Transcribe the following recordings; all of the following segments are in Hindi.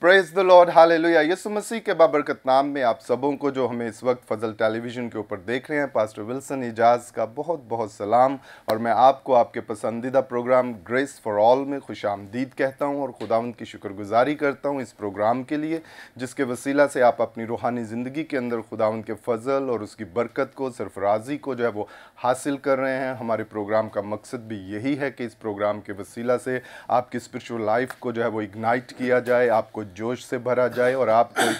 Praise the Lord hallelujah Yesu Masih के बाबरकत नाम में आप सबों को जो हमें इस वक्त फजल टेलीविज़न के ऊपर देख रहे हैं पास्टर विल्सन एजाज का बहुत बहुत सलाम और मैं आपको आपके पसंदीदा प्रोग्राम ग्रेस फॉर ऑल में खुश आमदीद कहता हूं और खुदा की शुक्रगुजारी करता हूं इस प्रोग्राम के लिए जिसके वसीला से आप अपनी रूहानी ज़िंदगी के अंदर खुदा के फजल और उसकी बरकत को सरफराजी को जो है वो हासिल कर रहे हैं हमारे प्रोग्राम का मकसद भी यही है कि इस प्रोग्राम के वसीला से आपकी स्परिचुअल लाइफ को जो है वो इग्नाइट किया जाए आपको जोश से भरा जाए और आपको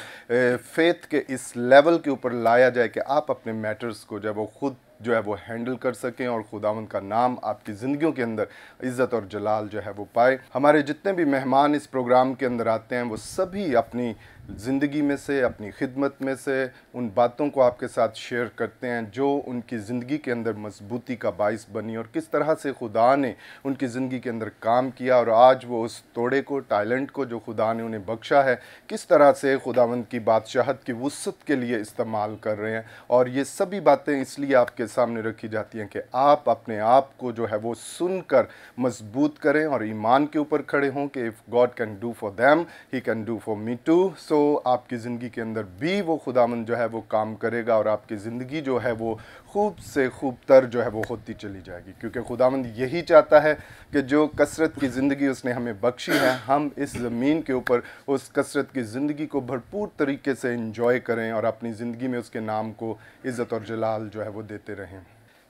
फेथ के इस लेवल के ऊपर लाया जाए कि आप अपने मैटर्स को जब वो खुद जो है वो हैंडल कर सकें और खुदावन का नाम आपकी ज़िंदगियों के अंदर इज़्ज़त और जलाल जो है वो पाए हमारे जितने भी मेहमान इस प्रोग्राम के अंदर आते हैं वो सभी अपनी ज़िंदगी में से अपनी खिदमत में से उन बातों को आपके साथ शेयर करते हैं जो उनकी ज़िंदगी के अंदर मजबूती का बायस बनी और किस तरह से खुदा ने उनकी ज़िंदगी के अंदर काम किया और आज वो उस तोड़े को टैलेंट को जो खुदा ने उन्हें बख्शा है किस तरह से खुदावंद की बादशाहत की वसत के लिए इस्तेमाल कर रहे हैं और ये सभी बातें इसलिए आपके सामने रखी जाती हैं कि आप अपने आप को जो है वो सुन कर मजबूत करें और ईमान के ऊपर खड़े हों कि if God can do for them he can do for me too so तो आपकी ज़िंदगी के अंदर भी वो खुदामंद जो है वो काम करेगा और आपकी ज़िंदगी जो है वो खूब से खूब तर जो है वो होती चली जाएगी क्योंकि खुदामंद यही चाहता है कि जो कसरत की ज़िंदगी उसने हमें बख्शी है हम इस ज़मीन के ऊपर उस कसरत की ज़िंदगी को भरपूर तरीके से इंजॉय करें और अपनी ज़िंदगी में उसके नाम को इज़्ज़त और जलाल जो है वो देते रहें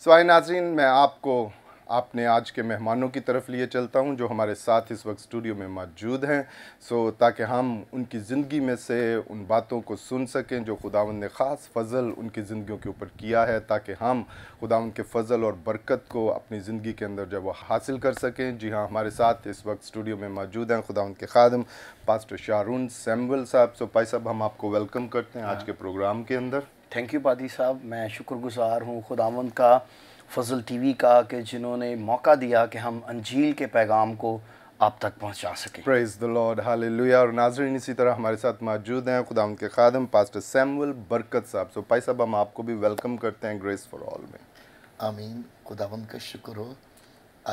सवाई नाजरीन मैं आपको आपने आज के मेहमानों की तरफ लिए चलता हूँ जो हमारे साथ इस वक्त स्टूडियो में मौजूद हैं सो ताकि हम उनकी ज़िंदगी में से उन बातों को सुन सकें जो खुदावन ने ख़ास फ़ज़ल उनकी ज़िंदगियों के ऊपर किया है ताकि हम खुदावन के फ़ज़ल और बरकत को अपनी ज़िंदगी के अंदर जब वो हासिल कर सकें जी हाँ हमारे साथ इस वक्त स्टूडियो में मौजूद हैं खुदावन के खादम पास्टर शाहरुन सैम्बल साहब सो पाई साहब हम आपको वेलकम करते हैं आज हाँ। के प्रोग्राम के अंदर थैंक यू पादी साहब मैं शुक्रगुजार हूँ खुदावंद का फजल टीवी का कि जिन्होंने मौका दिया कि हम अंजील के पैगाम को आप तक पहुंचा सकें प्रेज द लॉर्ड हालेलुया और नाजरीन इसी तरह हमारे साथ मौजूद हैं खुदा उनके खादम पास्टर सैमुअल बरकत साहब सो भाई साहब हम आपको भी वेलकम करते हैं ग्रेस फॉर ऑल में आमीन खुदावन का शुक्र हो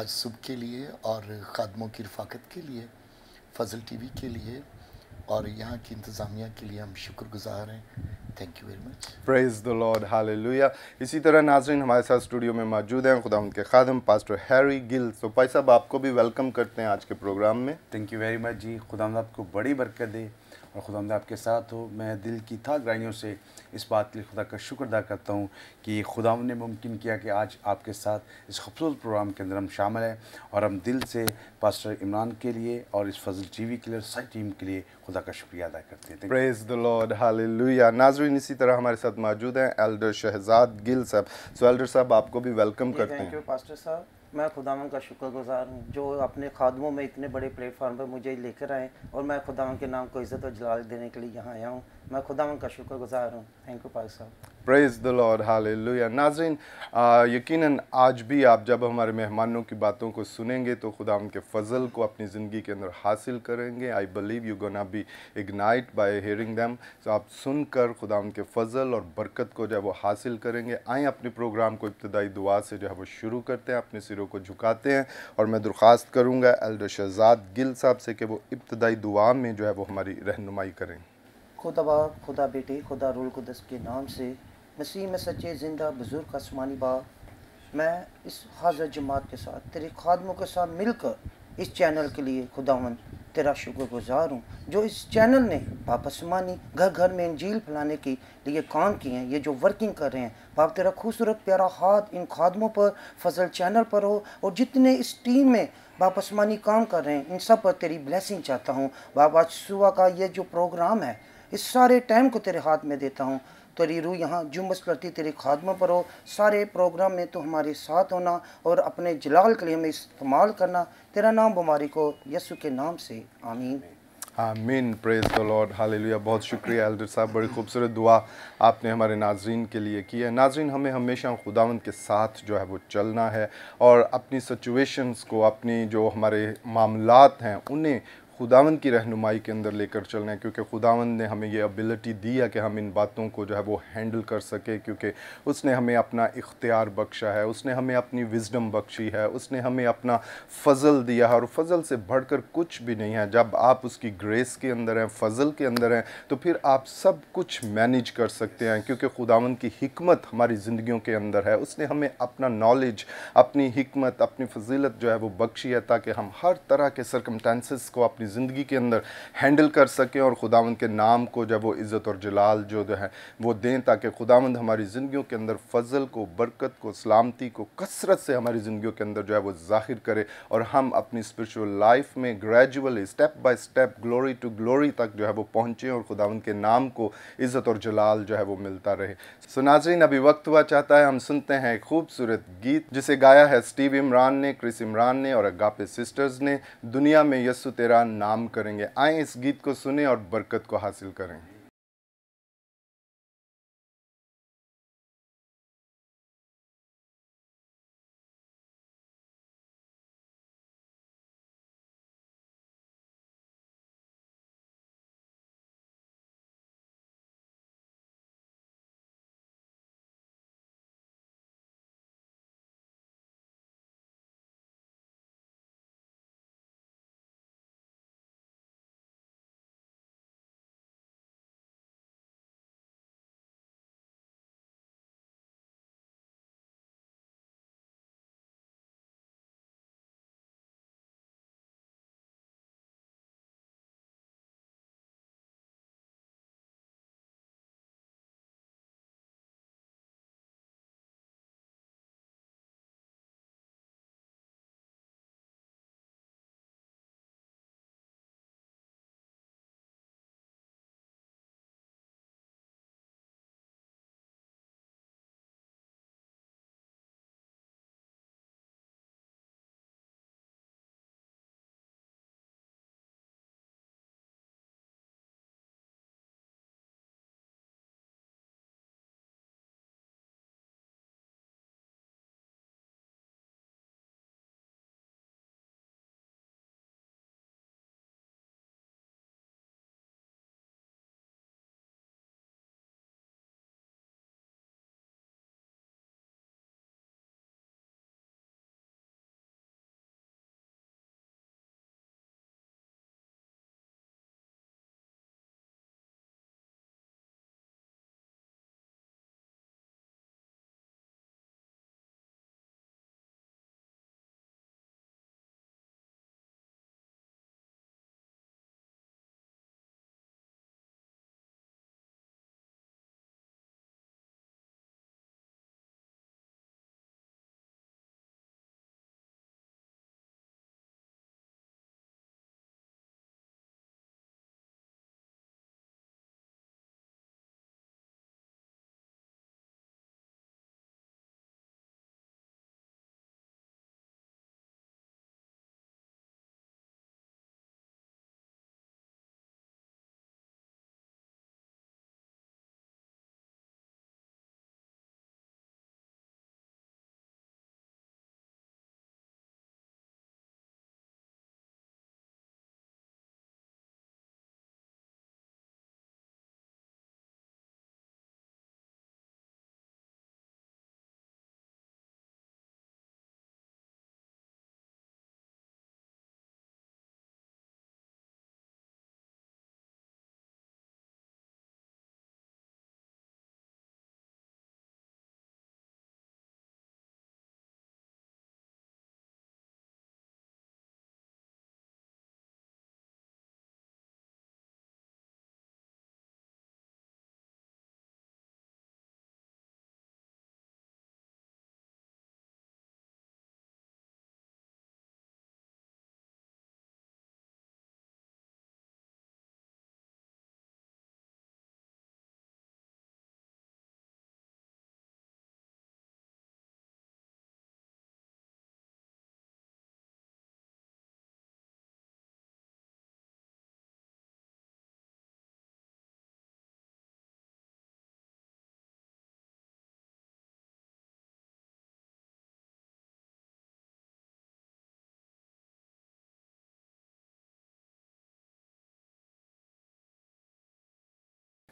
आज सुबह के लिए और खादमों की रफाकत के लिए फजल टीवी के लिए और यहाँ की इंतज़ामिया के लिए हम शुक्रगुजार हैं thank you very much praise the Lord hallelujah इसी तरह नाजरीन हमारे साथ स्टूडियो में मौजूद हैं खुदा उनके खादम पास्टर हैरी गिल सो भाई साहब आपको भी वेलकम करते हैं आज के प्रोग्राम में थैंक यू वेरी मच जी खुदा आपको बड़ी बरकत दे और खुदा आपके साथ हो मैं दिल की ग्राइयों से इस बात के लिए खुदा का शुक्र अदा करता हूँ कि खुदा ने मुमकिन किया कि आज आपके साथ इस खूबसूरत प्रोग्राम के अंदर हम शामिल हैं और हम दिल से पास्टर इमरान के लिए और इस फजल टीवी के लिए सारी टीम के लिए खुदा का शुक्रिया अदा करते हैं प्रेज द लॉर्ड हालेलुया नाजरीन इसी तरह हमारे साथ मौजूद हैं एल्डर शहजाद गिल साहब सो एल्डर साहब आपको भी वेलकम करते हैं पास्टर साहब मैं खुदावन का शुक्रगुजार हूँ जो अपने खादमों में इतने बड़े प्लेटफार्म पर मुझे लेकर आए और मैं खुदावन के नाम को इज़्ज़त और जलाल देने के लिए यहाँ आया हूँ मैं खुदा का शुक्र गुजार हूँ थैंक यू पाक साहब प्रेज द लॉर्ड हालेलुया नाजरीन यकीनन आज भी आप जब हमारे मेहमानों की बातों को सुनेंगे तो खुदा उनके फ़ज़ल को अपनी ज़िंदगी के अंदर हासिल करेंगे I believe you gonna be ignite by hearing them तो आप सुनकर खुदा उनके फ़ज़ल और बरकत को जब वो हासिल करेंगे आए अपने प्रोग्राम को इब्तदाई दुआ से जो है वो शुरू करते हैं अपने सिरों को झुकाते हैं और मैं दरख्वास्त करूँगा एल्डर शहजाद गिल साहब से कि वो इब्तदाई दुआ में जो है वो हमारी रहनुमाई करें खुदा बाप खुदा बेटे खुदा रोल कुदस के नाम से नसीम सच्चे ज़िंदा बुज़ुर्ग आसमानी बाप मैं इस हाजिर जमात के साथ तेरे खादमों के साथ मिलकर इस चैनल के लिए खुदावन तेरा शुक्रगुजार हूँ जो इस चैनल ने आसमानी घर घर में इंजील फैलाने के लिए काम किए हैं ये जो वर्किंग कर रहे हैं बाप तेरा खूबसूरत प्यारा हाथ इन खादमों पर फसल चैनल पर हो और जितने इस टीम में आसमानी काम कर रहे हैं इन सब पर तेरी ब्लैसिंग चाहता हूँ बाप आज सुबह का ये जो प्रोग्राम है इस सारे टाइम को तेरे हाथ में देता हूँ तेरी रूह यहाँ जुम्मस करती तेरे खादमों पर हो सारे प्रोग्राम में तो हमारे साथ होना और अपने जलाल के लिए हमें इस्तेमाल करना तेरा नाम बुमारी को यसु के नाम से आमीन आमीन प्रेज द लॉर्ड हालेलुया बहुत शुक्रिया एल्डर साहब बड़ी खूबसूरत दुआ आपने हमारे नाजरन के लिए की है नाजरन हमें हमेशा खुदावंद के साथ जो है वो चलना है और अपनी सिचुएशंस को अपनी जो हमारे मामलात हैं उन्हें खुदावन की रहनुमाई के अंदर लेकर चलना है क्योंकि खुदावन ने हमें ये एबिलिटी दी है कि हम इन बातों को जो है वो हैंडल कर सके क्योंकि उसने हमें अपना इख्तियार बख्शा है उसने हमें अपनी विजडम बख्शी है उसने हमें अपना फ़ज़ल दिया है और फ़ज़ल से बढ़कर कुछ भी नहीं है जब आप उसकी ग्रेस के अंदर हैं फ़ज़ल के अंदर हैं तो फिर आप सब कुछ मैनेज कर सकते हैं क्योंकि खुदावन की हमत हमारी ज़िंदगियों के अंदर है उसने हमें अपना नॉलेज अपनी हमत अपनी फजीलत जो है वो बख्शी है ताकि हम हर तरह के सरकमटेंसेस को अपनी अपनी ज़िंदगी के अंदर हैंडल कर सकें और खुदावंद के नाम को जब वो इज़्ज़त और जलाल जो है वो दें ताकि खुदावंद हमारी ज़िंदगियों के अंदर फ़जल को बरकत को सलामती को कसरत से हमारी ज़िंदगियों के अंदर जो है वो ज़ाहिर करे और हम अपनी स्परिचुअल लाइफ में gradually step by step glory to glory तक जो है वो पहुँचें और खुदावंद के नाम को इज़्ज़त और जलाल जो है वो मिलता रहे सो नाजरीन अभी वक्त हुआ चाहता है हम सुनते हैं खूबसूरत गीत जिसे गाया है स्टीव इमरान ने क्रिस इमरान ने और अगापे सिस्टर्स ने दुनिया में यस्सु तेरा नाम करेंगे आए इस गीत को सुने और बरकत को हासिल करें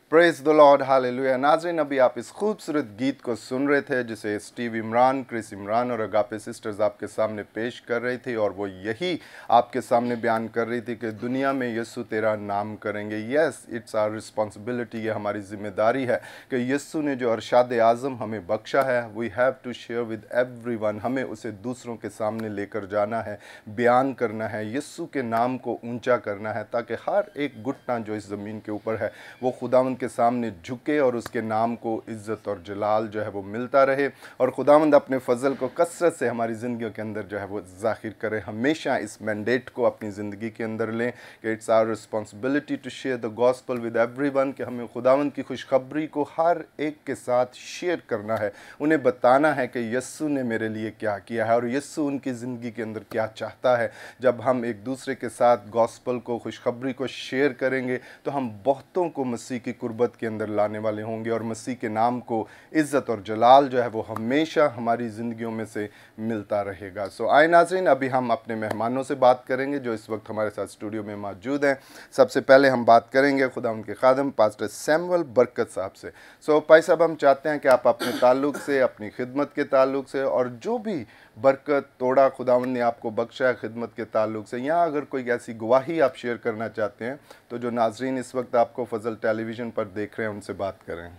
प्रेज द लॉर्ड हालेलुया नाजरीन अभी आप इस खूबसूरत गीत को सुन रहे थे जिसे स्टीव इमरान क्रिस इमरान और अगापे सिस्टर्स आपके सामने पेश कर रही थी और वो यही आपके सामने बयान कर रही थी कि दुनिया में यस्सु तेरा नाम करेंगे यस इट्स आर रिस्पॉन्सिबिलिटी ये हमारी जिम्मेदारी है कि यस्सु ने जो अरशाद आज़म हमें बख्शा है we have to share with every हमें उसे दूसरों के सामने लेकर जाना है बयान करना है यस्सु के नाम को ऊँचा करना है ताकि हर एक घुटना जो इस ज़मीन के ऊपर है वो खुदा के सामने झुके और उसके नाम को इज़्ज़त और जलाल जो है वो मिलता रहे और खुदामंद अपने फ़जल को कसरत से हमारी ज़िंदगी के अंदर जो है वो ज़ाहिर करें हमेशा इस मैंडेट को अपनी ज़िंदगी के अंदर लें कि it's our responsibility to share the gospel with every one कि हमें खुदावंद की खुशखबरी को हर एक के साथ शेयर करना है उन्हें बताना है कि यस्सु ने मेरे लिए क्या किया है और यस्सु उनकी ज़िंदगी के अंदर क्या चाहता है जब हम एक दूसरे के साथ गॉस्पल को खुशखबरी को शेयर करेंगे तो हम बहुतों को मसीह की कुर्बत के अंदर लाने वाले होंगे और मसीह के नाम को इज़्ज़त और जलाल जो है वो हमेशा हमारी ज़िंदगियों में से मिलता रहेगा सो आए नाजरीन अभी हम अपने मेहमानों से बात करेंगे जो इस वक्त हमारे साथ स्टूडियो में मौजूद हैं सबसे पहले हम बात करेंगे खुदा उनके खादम पास्टर सैमअल बरकत साहब से सो so, भाई साहब हम चाहते हैं कि आप अपने ताल्लुक से अपनी खिदमत के ताल्लुक से और जो भी बरकत तोड़ा खुदावन ने आपको बख्शा है खिदमत के ताल्लुक से यहाँ अगर कोई ऐसी गवाही आप शेयर करना चाहते हैं तो जो नाजरीन इस वक्त आपको फजल टेलीविज़न पर देख रहे हैं उनसे बात करें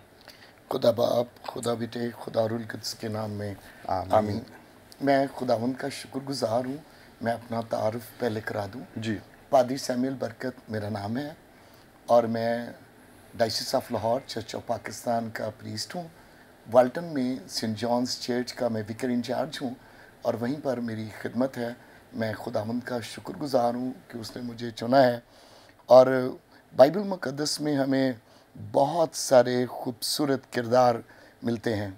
खुदा बाप खुदा बेटे खुदारकदस के नाम में आमीन मैं खुदावन का शुक्रगुजार हूँ मैं अपना तारफ़ पहले करा दूँ जी पादी सैमियल बरकत मेरा नाम है और मैं diocese of Lahore church of Pakistan का प्रीस्ट हूँ वाल्टन में सेंट जॉन्स चर्च का मैं विकर इंचार्ज हूँ और वहीं पर मेरी खिदमत है मैं खुदावंद का शुक्रगुजार हूँ कि उसने मुझे चुना है और बाइबल मुक़दस में हमें बहुत सारे खूबसूरत किरदार मिलते हैं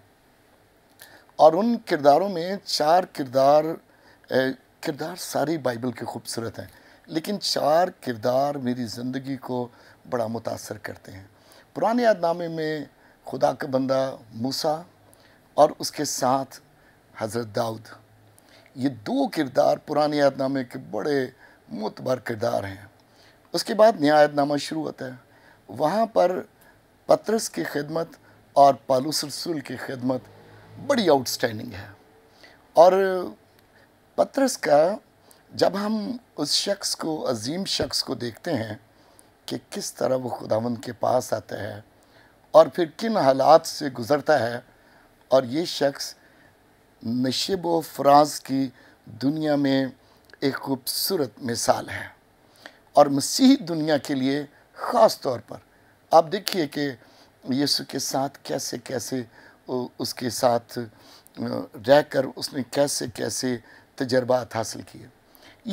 और उन किरदारों में चार किरदार किरदार सारी बाइबल के खूबसूरत हैं लेकिन चार किरदार मेरी ज़िंदगी को बड़ा मुतासर करते हैं पुराने यादनामे में खुदा का बंदा मूसा और उसके साथ हज़रत दाऊद ये दो किरदार पुराने यादनामे के बड़े मोतबर किरदार हैं उसके बाद नया यादनामा शुरू होता है वहाँ पर पत्रस की खिदमत और पालूस रसूल की खिदमत बड़ी आउटस्टैंडिंग है और पत्रस का जब हम उस शख्स को अजीम शख्स को देखते हैं कि किस तरह वो खुदावन के पास आता है और फिर किन हालात से गुज़रता है और ये शख्स नशीब व फराज की दुनिया में एक खूबसूरत मिसाल है और मसीह दुनिया के लिए ख़ास तौर पर आप देखिए कि यीशु के साथ कैसे कैसे उसके साथ रहकर उसने कैसे कैसे तजर्बात हासिल किए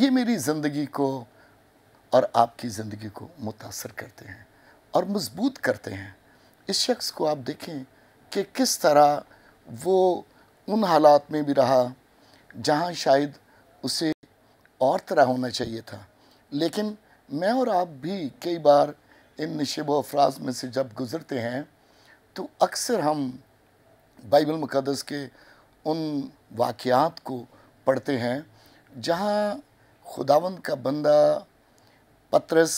ये मेरी ज़िंदगी को और आपकी ज़िंदगी को मुतासर करते हैं और मजबूत करते हैं इस शख्स को आप देखें कि किस तरह वो उन हालात में भी रहा जहाँ शायद उसे और तरह होना चाहिए था लेकिन मैं और आप भी कई बार इन नशेब अफराज में से जब गुज़रते हैं तो अक्सर हम बाइबल मुक़दस के उन वाक़ात को पढ़ते हैं जहाँ खुदावंद का बंदा पत्रस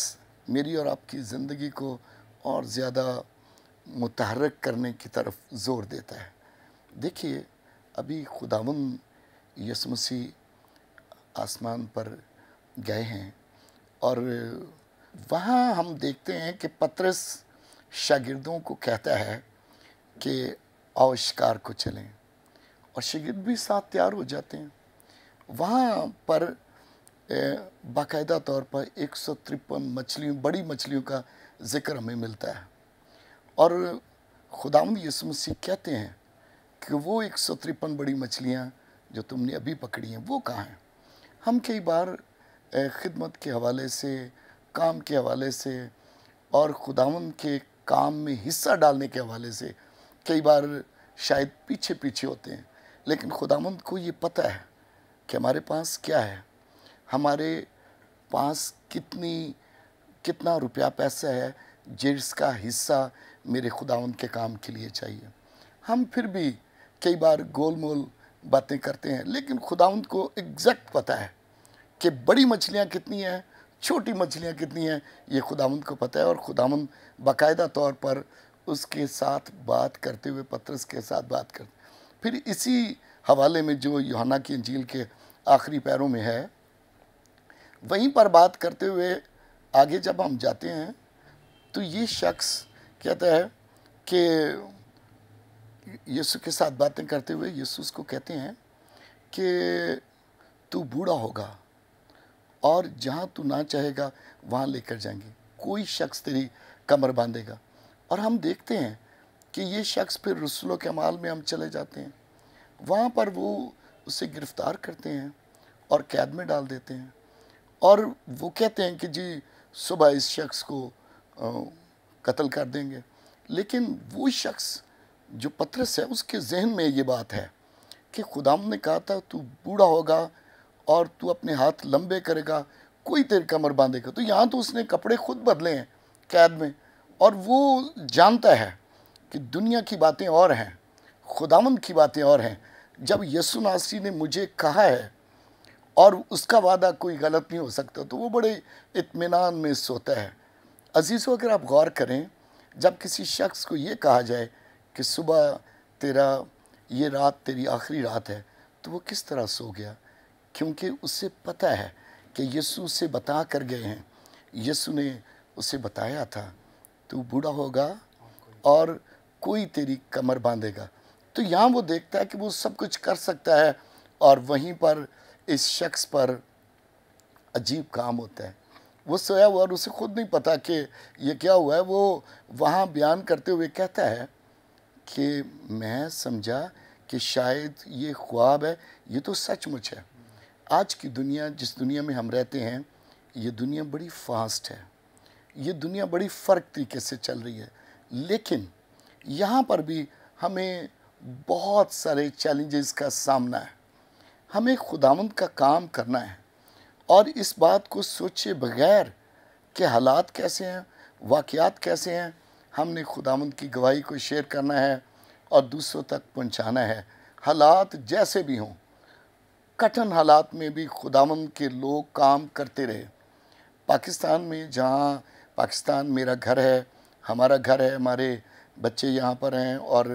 मेरी और आपकी ज़िंदगी को और ज़्यादा मुतहरक करने की तरफ ज़ोर देता है देखिए अभी खुदावन यसमसी आसमान पर गए हैं और वहाँ हम देखते हैं कि पत्रस शागिर्दों को कहता है कि आविष्कार को चलें और शागिर्द भी साथ तैयार हो जाते हैं वहाँ पर बाकायदा तौर पर एक सौ तिरपन मछलियों बड़ी मछलियों का ज़िक्र हमें मिलता है और खुदाम यसमसी कहते हैं कि वो एक सौ तिरपन बड़ी मछलियाँ जो तुमने अभी पकड़ी हैं वो कहाँ हैं हम कई बार खिदमत के हवाले से काम के हवाले से और खुदावन के काम में हिस्सा डालने के हवाले से कई बार शायद पीछे पीछे होते हैं लेकिन खुदामंद को ये पता है कि हमारे पास क्या है हमारे पास कितनी कितना रुपया पैसा है जिसका हिस्सा मेरे खुदावंद के काम के लिए चाहिए हम फिर भी कई बार गोल मोल बातें करते हैं लेकिन खुदाउंद को एग्जैक्ट पता है कि बड़ी मछलियाँ कितनी हैं छोटी मछलियाँ कितनी हैं ये खुदाउंद को पता है और खुदावंद बाकायदा तौर पर उसके साथ बात करते हुए पत्रस के साथ बात करते फिर इसी हवाले में जो योहाना की अंजील के आखिरी पैरों में है वहीं पर बात करते हुए आगे जब हम जाते हैं तो ये शख्स कहता है कि यीशु के साथ बातें करते हुए यीशु उसको कहते हैं कि तू बूढ़ा होगा और जहाँ तू ना चाहेगा वहाँ लेकर जाएंगे कोई शख्स तेरी कमर बांधेगा और हम देखते हैं कि ये शख्स फिर रसूलों के माल में हम चले जाते हैं वहाँ पर वो उसे गिरफ़्तार करते हैं और कैद में डाल देते हैं और वो कहते हैं कि जी सुबह इस शख्स को कत्ल कर देंगे लेकिन वो शख्स जो पत्रस है उसके जहन में ये बात है कि खुदाम ने कहा था तू बूढ़ा होगा और तू अपने हाथ लंबे करेगा कोई तेरी कमर बांधेगा तो यहाँ तो उसने कपड़े खुद बदले हैं कैद में और वो जानता है कि दुनिया की बातें और हैं खुदामंद की बातें और हैं जब यसु नासी ने मुझे कहा है और उसका वादा कोई गलत नहीं हो सकता तो वो बड़े इतमान में सोता है अजीज़ों अगर आप गौर करें जब किसी शख्स को ये कहा जाए कि सुबह तेरा ये रात तेरी आखिरी रात है तो वो किस तरह सो गया क्योंकि उसे पता है कि यसु उसे बता कर गए हैं यसु ने उसे बताया था तू बूढ़ा होगा और कोई तेरी कमर बांधेगा तो यहाँ वो देखता है कि वो सब कुछ कर सकता है और वहीं पर इस शख्स पर अजीब काम होता है वो सोया हुआ और उसे खुद नहीं पता कि ये क्या हुआ है वो वहाँ बयान करते हुए कहता है कि मैं समझा कि शायद ये ख्वाब है ये तो सचमुच है आज की दुनिया जिस दुनिया में हम रहते हैं ये दुनिया बड़ी फास्ट है ये दुनिया बड़ी फ़र्क तरीके से चल रही है लेकिन यहाँ पर भी हमें बहुत सारे चैलेंजेस का सामना है हमें खुदावंद का काम करना है और इस बात को सोचे बगैर कि हालात कैसे हैं वाकयात कैसे हैं हमने खुदामंद की गवाही को शेयर करना है और दूसरों तक पहुंचाना है हालात जैसे भी हों कठिन हालात में भी खुदामंद के लोग काम करते रहे पाकिस्तान में जहाँ पाकिस्तान मेरा घर है हमारा घर है हमारे बच्चे यहाँ पर हैं और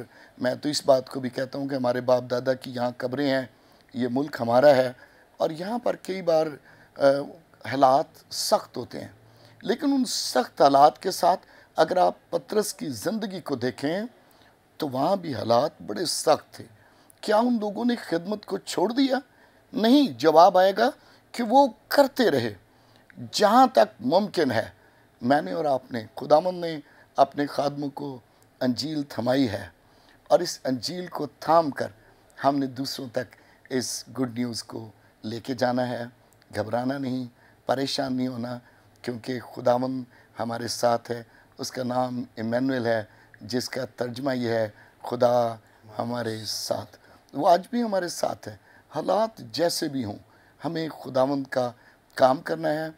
मैं तो इस बात को भी कहता हूँ कि हमारे बाप दादा की यहाँ कब्रें हैं ये मुल्क हमारा है और यहाँ पर कई बार हालात सख्त होते हैं लेकिन उन सख्त हालात के साथ अगर आप पत्रस की ज़िंदगी को देखें तो वहाँ भी हालात बड़े सख्त थे क्या उन लोगों ने खिदमत को छोड़ दिया नहीं जवाब आएगा कि वो करते रहे जहाँ तक मुमकिन है मैंने और आपने खुदाम ने अपने खादमों को अंजील थमाई है और इस अंजील को थाम कर हमने दूसरों तक इस गुड न्यूज़ को लेके जाना है घबराना नहीं परेशान नहीं होना क्योंकि खुदावन हमारे साथ है उसका नाम इमैनुअल है जिसका तर्जमा यह है खुदा हमारे साथ वो आज भी हमारे साथ है हालात जैसे भी हों हमें खुदावंद का काम करना है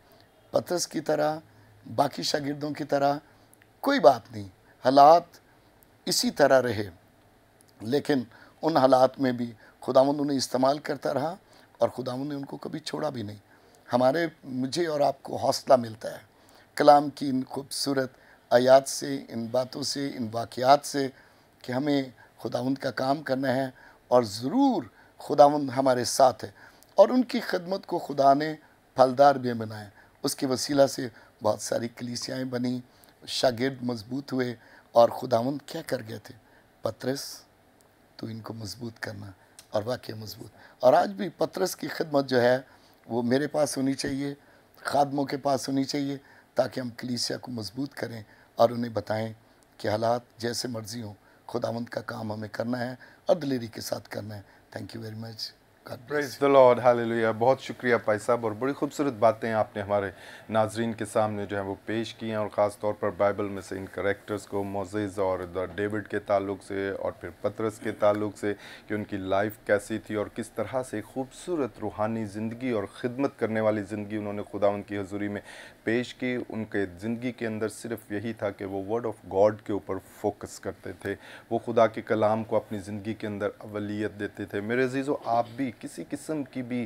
पतस की तरह बाकी शागिर्दों की तरह कोई बात नहीं हालात इसी तरह रहे लेकिन उन हालात में भी खुदावंद उन्हें इस्तेमाल करता रहा और खुदावंद ने उनको कभी छोड़ा भी नहीं हमारे मुझे और आपको हौसला मिलता है कलाम की इन खूबसूरत आयात से इन बातों से इन वाक़ात से कि हमें खुदावंद का काम करना है और ज़रूर खुदावंद हमारे साथ है और उनकी खदमत को खुदा ने फलदार भी बनाया उसके वसीला से बहुत सारी कलीसियाएँ बनी शागिर्द मजबूत हुए और खुदावंद क्या कर गए थे पत्रस तो इनको मजबूत करना और वाक्य मजबूत और आज भी पत्रस की खदमत जो है वो मेरे पास होनी चाहिए खादमों के पास होनी चाहिए ताकि हम कलीसिया को मजबूत करें और उन्हें बताएं कि हालात जैसे मर्जी हों खुदावंद का काम हमें करना है और दिलेरी के साथ करना है thank you very much the Lord hallelujah बहुत शुक्रिया भाई साहब और बड़ी खूबसूरत बातें आपने हमारे नाजरीन के सामने जो है वो पेश की हैं और ख़ास तौर पर बाइबल में से इन करेक्टर्स को मोजेज़ और द डेविड के ताल्लुक से और फिर पतरस के ताल्लुक से कि उनकी लाइफ कैसी थी और किस तरह से खूबसूरत रूहानी ज़िंदगी और ख़िदमत करने वाली ज़िंदगी उन्होंने खुदा उनकी हजूरी में पेश की उनके ज़िंदगी के अंदर सिर्फ यही था कि वो वर्ड ऑफ गॉड के ऊपर फोकस करते थे वो खुदा के कलाम को अपनी ज़िंदगी के अंदर अवलीत देते थे मेरे अजीज़ों आप भी किसी किस्म की भी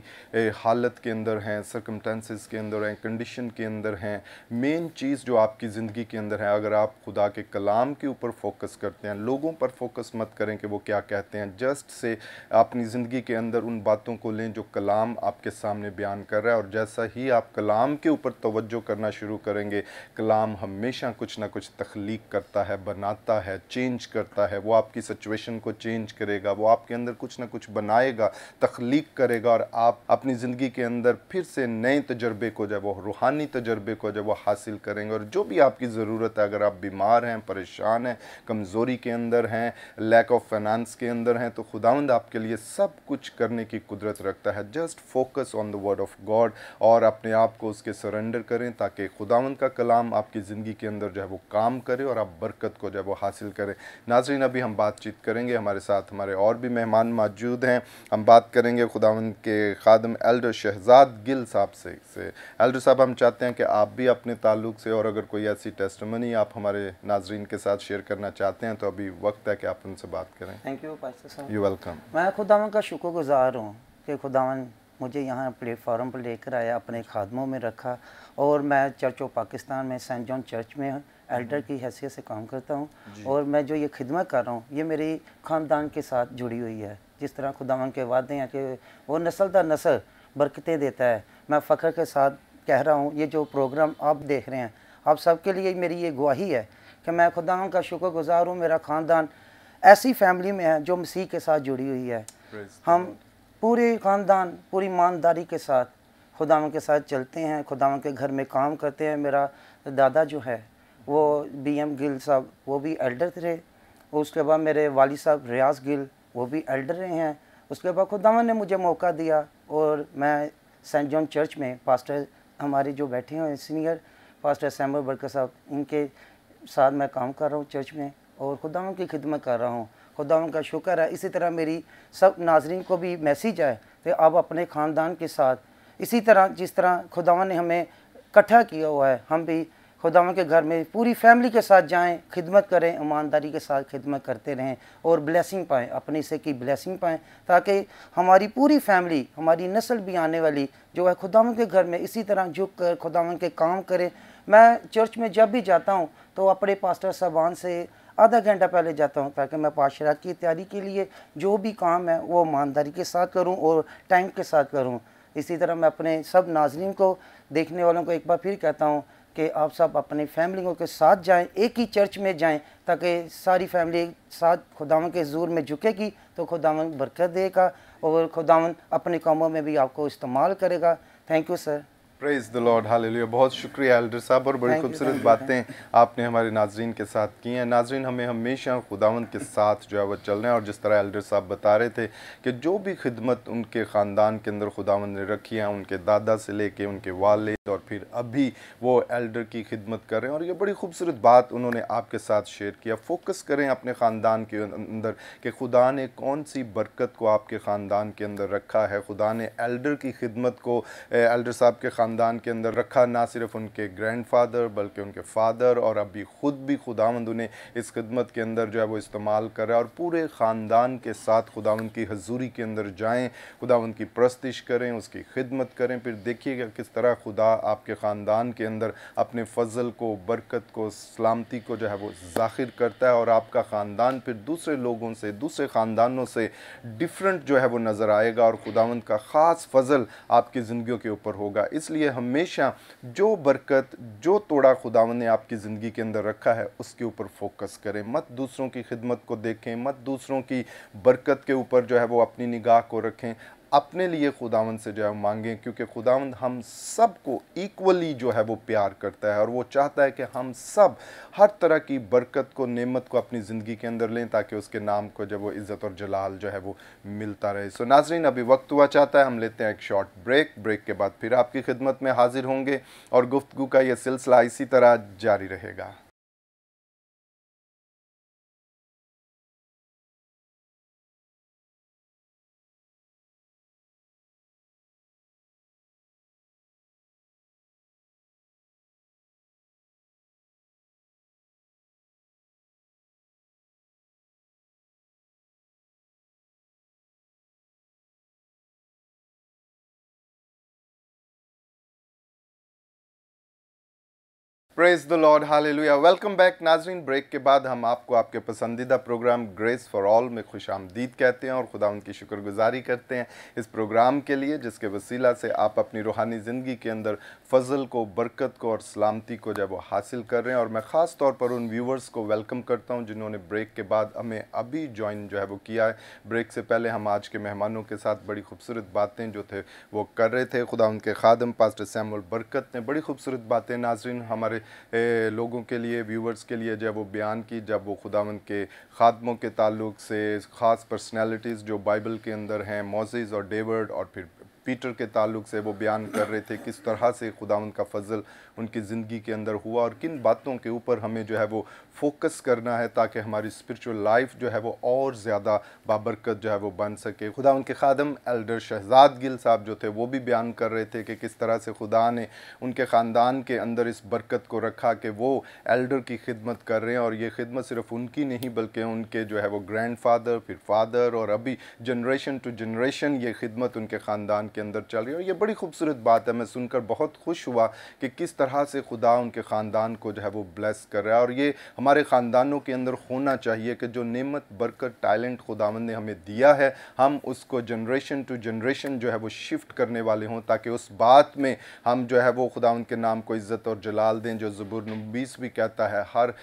हालत के अंदर हैं सरकमटेंसेस के अंदर हैं कंडीशन के अंदर हैं मेन चीज़ जो आपकी ज़िंदगी के अंदर है अगर आप खुदा के कलाम के ऊपर फोकस करते हैं लोगों पर फोकस मत करें कि वो क्या कहते हैं जस्ट से अपनी ज़िंदगी के अंदर उन बातों को लें जो कलाम आपके सामने बयान कर रहा है और जैसा ही आप कलाम के ऊपर तोज्जो करना शुरू करेंगे कलाम हमेशा कुछ ना कुछ तख्लीक करता है बनाता है चेंज करता है वो आपकी सिचुएशन को चेंज करेगा वो आपके अंदर कुछ ना कुछ बनाएगा तख तख्लीक करेगा और आप अपनी ज़िंदगी के अंदर फिर से नए तजर्बे को जब वो रूहानी तजर्बे को जब वो हासिल करेंगे और जो भी आपकी ज़रूरत है अगर आप बीमार हैं परेशान हैं कमज़ोरी के अंदर हैं लैक ऑफ फाइनेंस के अंदर हैं तो खुदावंद आपके लिए सब कुछ करने की कुदरत रखता है just focus on the word of God और अपने आप को उसके सरेंडर करें ताकि खुदावंद का कलाम आपकी ज़िंदगी के अंदर जो है वो काम करे और आप बरकत को जो है वो हासिल करें नाजरीन अभी हम बातचीत करेंगे हमारे साथ हमारे और भी मेहमान मौजूद हैं हम बात करें करेंगे खुदावन के खादम एल्डर शहजाद गिल साहब से से एल्डर साहब हम चाहते हैं कि आप भी अपने ताल्लुक से और अगर कोई ऐसी टेस्टमनी आप हमारे नाजरन के साथ शेयर करना चाहते हैं तो अभी वक्त है कि आप उनसे बात करें thank you pastor you welcome मैं खुदावन का शुक्र गुज़ार हूँ कि खुदावन मुझे यहाँ प्लेटफार्म पर लेकर आया अपने खादमों में रखा और मैं चर्च ऑफ पाकिस्तान में सेंट जॉन चर्च में एल्डर की हैसियत से काम करता हूँ और मैं जो ये खिदमत कर रहा हूँ ये मेरी ख़ानदान के साथ जुड़ी हुई है जिस तरह खुदावन के वादे हैं कि वो नस्ल दर नस्ल बरकतें देता है मैं फ़ख्र के साथ कह रहा हूँ ये जो प्रोग्राम आप देख रहे हैं आप सबके लिए मेरी ये गवाही है कि मैं खुदावन का शुक्र गुज़ार हूँ मेरा ख़ानदान ऐसी फैमिली में है जो मसीह के साथ जुड़ी हुई है हम पूरे ख़ानदान पूरी ईमानदारी के साथ खुदावन के साथ चलते हैं खुदावन के घर में काम करते हैं मेरा दादा जो है वो बी एम गिल साहब वो भी एल्डर थे उसके बाद मेरे वाली साहब रियाज गिल वो भी एल्डर रहे हैं उसके बाद खुदावन ने मुझे मौका दिया और मैं सेंट जॉन चर्च में पास्टर हमारे जो बैठे हैं सीनियर पास्टर सैमर बर्कर साहब उनके साथ मैं काम कर रहा हूँ चर्च में और खुदावन की खिदमत कर रहा हूँ खुदावन का शुक्र है इसी तरह मेरी सब नाजरन को भी मैसेज आए कि आप अपने ख़ानदान के साथ इसी तरह जिस तरह खुदावन ने हमें इकट्ठा किया हुआ है हम भी खुदावन के घर में पूरी फैमिली के साथ जाएं खिदमत करें ईमानदारी के साथ खिदमत करते रहें और ब्लेसिंग पाएँ अपने से की ब्लेसिंग पाएँ ताकि हमारी पूरी फैमिली हमारी नस्ल भी आने वाली जो है खुदावन के घर में इसी तरह झुक कर खुदावन के काम करें मैं चर्च में जब भी जाता हूँ तो अपने पास्टर साहबान से आधा घंटा पहले जाता हूँ ताकि मैं पाशरा की तैयारी के लिए जो भी काम है वो ईमानदारी के साथ करूँ और टाइम के साथ करूँ इसी तरह मैं अपने सब नाजरन को देखने वालों को एक बार फिर कहता हूँ कि आप सब अपने फैमिलियों के साथ जाएं एक ही चर्च में जाएं ताकि सारी फैमिली साथ खुदावन के जोर में झुकेगी तो खुदावन बरकत देगा और खुदावन अपने कामों में भी आपको इस्तेमाल करेगा thank you sir praise the Lord hallelujah बहुत शुक्रिया एल्डर साहब और बड़ी खूबसूरत बातें आपने हमारे नाजरन के साथ की हैं नाजरन हमें हमेशा खुदावन के साथ जो है वह चल रहे हैं और जिस तरह एल्डर साहब बता रहे थे कि जो भी खिदमत उनके ख़ानदान के अंदर खुदावन ने रखी है उनके दादा से लेके उनके वाले और फिर अभी वो एल्डर की खिदमत कर रहे हैं और ये बड़ी खूबसूरत बात उन्होंने आपके साथ शेयर किया फोकस करें अपने ख़ानदान के अं-, अंदर कि खुदा ने कौन सी बरकत को आपके ख़ानदान के अंदर रखा है खुदा ने एल्डर की खिदमत को एल्डर साहब के ख़ानदान के अंदर रखा ना सिर्फ उनके ग्रैंडफादर बल्कि उनके फादर और अभी ख़ुद भी खुदावंद उन्हें इस खिदमत के अंदर जो है वो इस्तेमाल करें और पूरे ख़ानदान के साथ खुदावंद की हजूरी के अंदर जाएँ खुदावंद की प्रस्तिश करें उसकी खिदमत करें फिर देखिएगा किस तरह खुदा आपके ख़ानदान के अंदर अपने फ़जल को बरकत को सलामती को जो है वो ज़ाहिर करता है और आपका ख़ानदान फिर दूसरे लोगों से दूसरे ख़ानदानों से डिफरेंट जो है वो नज़र आएगा और खुदावंद का ख़ास फ़जल आपकी ज़िंदगी के ऊपर होगा इसलिए लिए हमेशा जो बरकत जो तोड़ा खुदावन ने आपकी ज़िंदगी के अंदर रखा है उसके ऊपर फोकस करें मत दूसरों की खिदमत को देखें मत दूसरों की बरकत के ऊपर जो है वो अपनी निगाह को रखें अपने लिए खुदावन से जो है मांगें क्योंकि खुदावन हम सबको इक्वली जो है वो प्यार करता है और वो चाहता है कि हम सब हर तरह की बरकत को नेमत को अपनी ज़िंदगी के अंदर लें ताकि उसके नाम को जब वो इज़्ज़त और जलाल जो है वो मिलता रहे सो नाजरीन अभी वक्त हुआ चाहता है हम लेते हैं एक शॉर्ट ब्रेक ब्रेक के बाद फिर आपकी खिदमत में हाजिर होंगे और गुफ्तु का यह सिलसिला इसी तरह जारी रहेगा praise the Lord hallelujah welcome back नाजरीन ब्रेक के बाद हम आपको आपके पसंदीदा प्रोग्राम ग्रेस फॉर ऑल में खुश आमदीद कहते हैं और खुदा उनकी शुक्रगुजारी करते हैं इस प्रोग्राम के लिए जिसके वसीला से आप अपनी रूहानी ज़िंदगी के अंदर फजल को बरकत को और सलामती को जब वो हासिल कर रहे हैं और मैं ख़ास तौर पर उन व्यूवर्स को वेलकम करता हूँ जिन्होंने ब्रेक के बाद हमें अभी ज्वाइन जो है वो किया है ब्रेक से पहले हम आज के मेहमानों के साथ बड़ी खूबसूरत बातें जो थे वो कर रहे थे खुदा उनके खादम पास्टर सैमुल बरकत ने बड़ी खूबसूरत बातें नाजरीन हमारे ए, लोगों के लिए व्यूवर्स के लिए जब वो बयान की जब वो खुदावंद के ख़ात्मों के ताल्लुक से ख़ास पर्सनैलिटीज़ जो बाइबल के अंदर हैं मोजिज़ और डेवर्ड और फिर पीटर के ताल्लुक से वो बयान कर रहे थे किस तरह से खुदावंद का फजल उनकी ज़िंदगी के अंदर हुआ और किन बातों के ऊपर हमें जो है वो फोकस करना है ताकि हमारी स्पिरिचुअल लाइफ जो है वो और ज़्यादा बाबरकत जो है वो बन सके खुदा उनके खादम एल्डर शहजाद गिल साहब जो थे वो भी बयान कर रहे थे कि किस तरह से खुदा ने उनके ख़ानदान के अंदर इस बरकत को रखा कि वो एल्डर की खिदमत कर रहे हैं और ये खिदमत सिर्फ उनकी नहीं बल्कि उनके जो है वो ग्रैंड फादर फिर फादर और अभी जनरेशन टू जनरेशन ये खिदमत उनके ख़ानदान के अंदर चल रही है और ये बड़ी खूबसूरत बात है मैं सुनकर बहुत खुश हुआ कि किस तरह तरह से खुदा उनके ख़ानदान को जो है वो ब्लेस कर रहा है और ये हमारे ख़ानदानों के अंदर होना चाहिए कि जो नेमत बरकत टैलेंट खुदावन ने हमें दिया है हम उसको जनरेशन टू जनरेशन जो है वो शिफ्ट करने वाले हों ताकि उस बात में हम जो है वो खुदा उनके नाम को इज़्ज़त और जलाल दें जो ज़बूर नबीस भी कहता है हर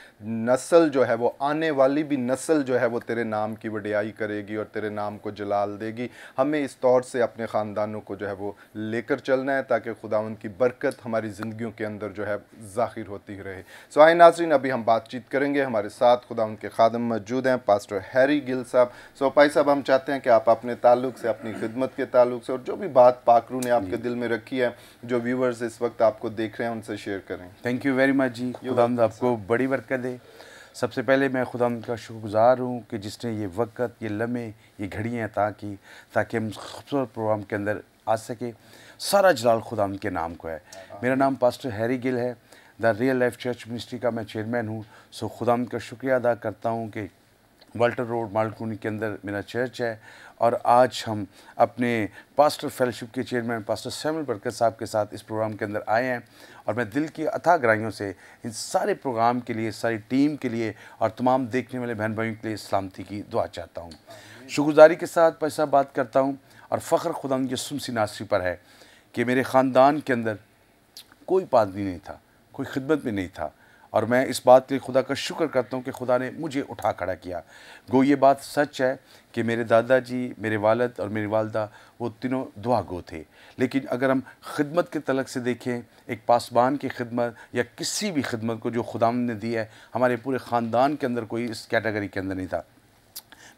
नस्ल जो है वो आने वाली भी नस्ल जो है वो तेरे नाम की वडियाई करेगी और तेरे नाम को जलाल देगी हमें इस तौर से अपने ख़ानदानों को जो है वो लेकर चलना है ताकि खुदा उनकी बरकत हमारी ज़िंदगियों के अंदर अंदर जो है ज़ाहिर होती रहे सो आए नाजरीन अभी हम बातचीत करेंगे हमारे साथ खुदा उनके खादम मौजूद हैं पास्टर हैरी गिल साहब सो पाई साहब हम चाहते हैं कि आप अपने ताल्लुक से अपनी खिदमत के ताल्लुक से और जो भी बात पाकरू ने आपके दिल में रखी है जो व्यूवर्स इस वक्त आपको देख रहे हैं उनसे शेयर करें थैंक यू वेरी मच जी खुदा आपको बड़ी बरकत दे सबसे पहले मैं खुदा का शुक्रगुजार हूँ कि जिसने ये वक्त ये लम्हे ये घड़ियाँ अता की ताकि हम खूबसूरत प्रोग्राम के अंदर आ सके सारा जलाल खुदा के नाम को है मेरा नाम पास्टर हैरी गिल है the real life church ministry का मैं चेयरमैन हूँ सो खुदा का शुक्रिया अदा करता हूँ कि वाल्टर रोड मालकुनी के अंदर मेरा चर्च है और आज हम अपने पास्टर फेलोशिप के चेयरमैन पास्टर सैमल बरकर साहब के साथ इस प्रोग्राम के अंदर आए हैं और मैं दिल की अथाह ग्राहियों से इन सारे प्रोग्राम के लिए सारी टीम के लिए और तमाम देखने वाले बहन भाइयों के लिए सलामती की दुआ चाहता हूँ शुक्रगुजारी के साथ पैसा बात करता हूँ और फ़ख्र खुदा यसुमसी नासी पर है कि मेरे ख़ानदान के अंदर कोई पादरी नहीं था कोई खिदमत में नहीं था और मैं इस बात के खुदा का शुक्र करता हूँ कि खुदा ने मुझे उठा खड़ा किया गो ये बात सच है कि मेरे दादाजी मेरे वालद और मेरी वालदा वो तीनों दुआ गो थे लेकिन अगर हम खिदमत के तलक से देखें एक पासबान की खिदमत या किसी भी खिदमत को जो खुदा ने दी है हमारे पूरे ख़ानदान के अंदर कोई इस कैटेगरी के अंदर नहीं था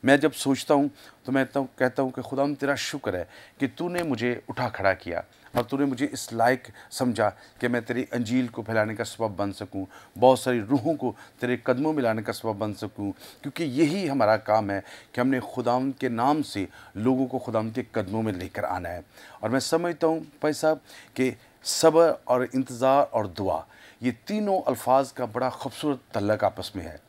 मैं जब सोचता हूँ तो मैं तो कहता हूँ कि खुदा तेरा शुक्र है कि तूने मुझे उठा खड़ा किया और तूने मुझे इस लायक समझा कि मैं तेरी अंजील को फैलाने का सबब बन सकूं बहुत सारी रूहों को तेरे कदमों में लाने का सबब बन सकूं क्योंकि यही हमारा काम है कि हमने खुदाम के नाम से लोगों को खुदाम के कदमों में लेकर आना है और मैं समझता हूँ भाई साहब कि सब्र और इंतज़ार और दुआ ये तीनों अल्फाज का बड़ा खूबसूरत तल्लक आपस में है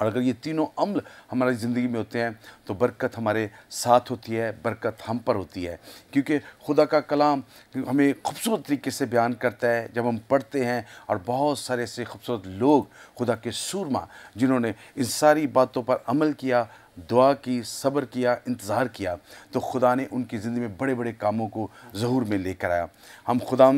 और अगर ये तीनों अम्ल हमारी ज़िंदगी में होते हैं तो बरकत हमारे साथ होती है बरकत हम पर होती है क्योंकि खुदा का कलाम हमें खूबसूरत तरीके से बयान करता है जब हम पढ़ते हैं और बहुत सारे ऐसे खूबसूरत लोग खुदा के सूरमा जिन्होंने इन सारी बातों पर अमल किया दुआ की सब्र किया इंतज़ार किया तो खुदा ने उनकी ज़िंदगी में बड़े बड़े कामों को जहूर में लेकर आया हम खुदा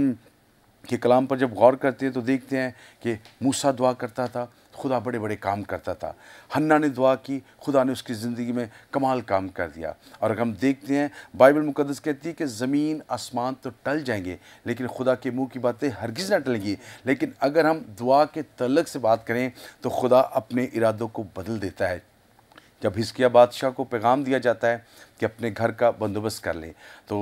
के कलाम पर जब गौर करते हैं तो देखते हैं कि मूसा दुआ करता था खुदा बड़े बड़े काम करता था हन्ना ने दुआ की खुदा ने उसकी ज़िंदगी में कमाल काम कर दिया और अगर हम देखते हैं बाइबल मुकदस कहती है कि ज़मीन आसमान तो टल जाएंगे लेकिन खुदा के मुँह की बातें हरगिज़ ना टलेंगी लेकिन अगर हम दुआ के तलक से बात करें तो खुदा अपने इरादों को बदल देता है जब हिस्किया बादशाह को पैगाम दिया जाता है कि अपने घर का बंदोबस्त कर लें तो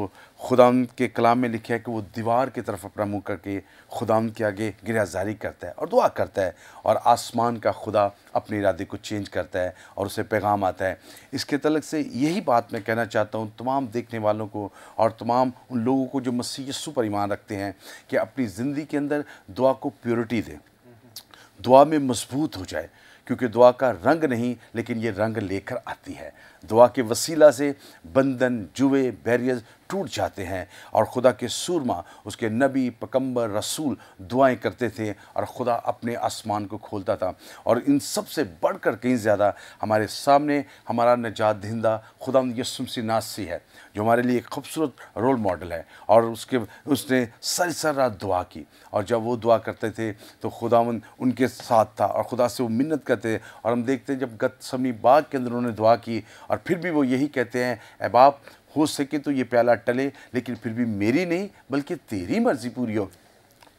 ख़ुदा के कलाम में लिखा है कि वो दीवार की तरफ अपना मुँह करके खुदाम के आगे गिरजारी करता है और दुआ करता है और आसमान का खुदा अपने इरादे को चेंज करता है और उसे पैगाम आता है इसके तलक से यही बात मैं कहना चाहता हूँ तमाम देखने वालों को और तमाम उन लोगों को जो मसीह यस्सु पर ईमान रखते हैं कि अपनी ज़िंदगी के अंदर दुआ को प्योरिटी दें दुआ में मजबूत हो जाए क्योंकि दुआ का रंग नहीं लेकिन ये रंग लेकर आती है दुआ के वसीला से बंधन जुए बैरियर्स टूट जाते हैं और खुदा के सूरमा उसके नबी पकम्बर रसूल दुआएं करते थे और खुदा अपने आसमान को खोलता था और इन सब से बढ़ कर कहीं ज़्यादा हमारे सामने हमारा नजात दिंदा खुदा यसुमसी नासी है जो हमारे लिए एक खूबसूरत रोल मॉडल है और उसके उसने सर सर रात दुआ की और जब वो दुआ करते थे तो खुदा उनके साथ था और खुदा से वो मिन्नत करते और हम देखते हैं जब गत समी बाग के अंदर उन्होंने दुआ की और और फिर भी वो यही कहते हैं अहबाब हो सके तो ये प्याला टले लेकिन फिर भी मेरी नहीं बल्कि तेरी मर्ज़ी पूरी हो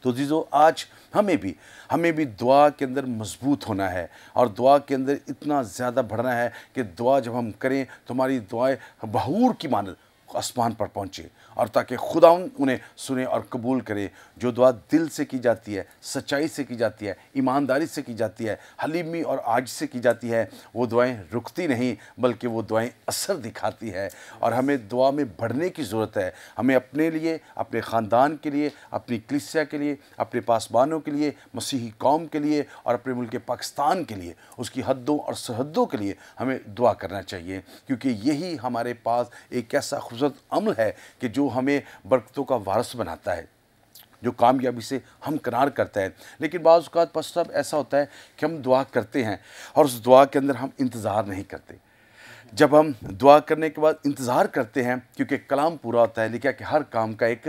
तो जीज़ो आज हमें भी हमें भी दुआ के अंदर मजबूत होना है और दुआ के अंदर इतना ज़्यादा बढ़ना है कि दुआ जब हम करें तो हमारी दुआएँ बहूर की मानत आसमान पर पहुँचे और ताकि खुदा उन्हें सुने और कबूल करे जो दुआ दिल से की जाती है सच्चाई से की जाती है ईमानदारी से की जाती है हलीमी और आज से की जाती है वो दुआएं रुकती नहीं बल्कि वो दुआएं असर दिखाती है और हमें दुआ में बढ़ने की ज़रूरत है हमें अपने लिए अपने ख़ानदान के लिए अपनी क्लिसिया के लिए अपने पासबानों के लिए मसीही कौम के लिए और अपने मुल्क पाकिस्तान के लिए उसकी हदों और सरहदों के लिए हमें दुआ करना चाहिए क्योंकि यही हमारे पास एक ऐसा खूबसूरत अमल है कि जो हमें बरकतों का वारस बनाता है जो कामयाबी से हम करार करता है लेकिन बाज़ात पश्चाब ऐसा होता है कि हम दुआ करते हैं और उस दुआ के अंदर हम इंतज़ार नहीं करते जब हम दुआ करने के बाद इंतज़ार करते हैं क्योंकि कलाम पूरा होता है लिखा कि हर काम का एक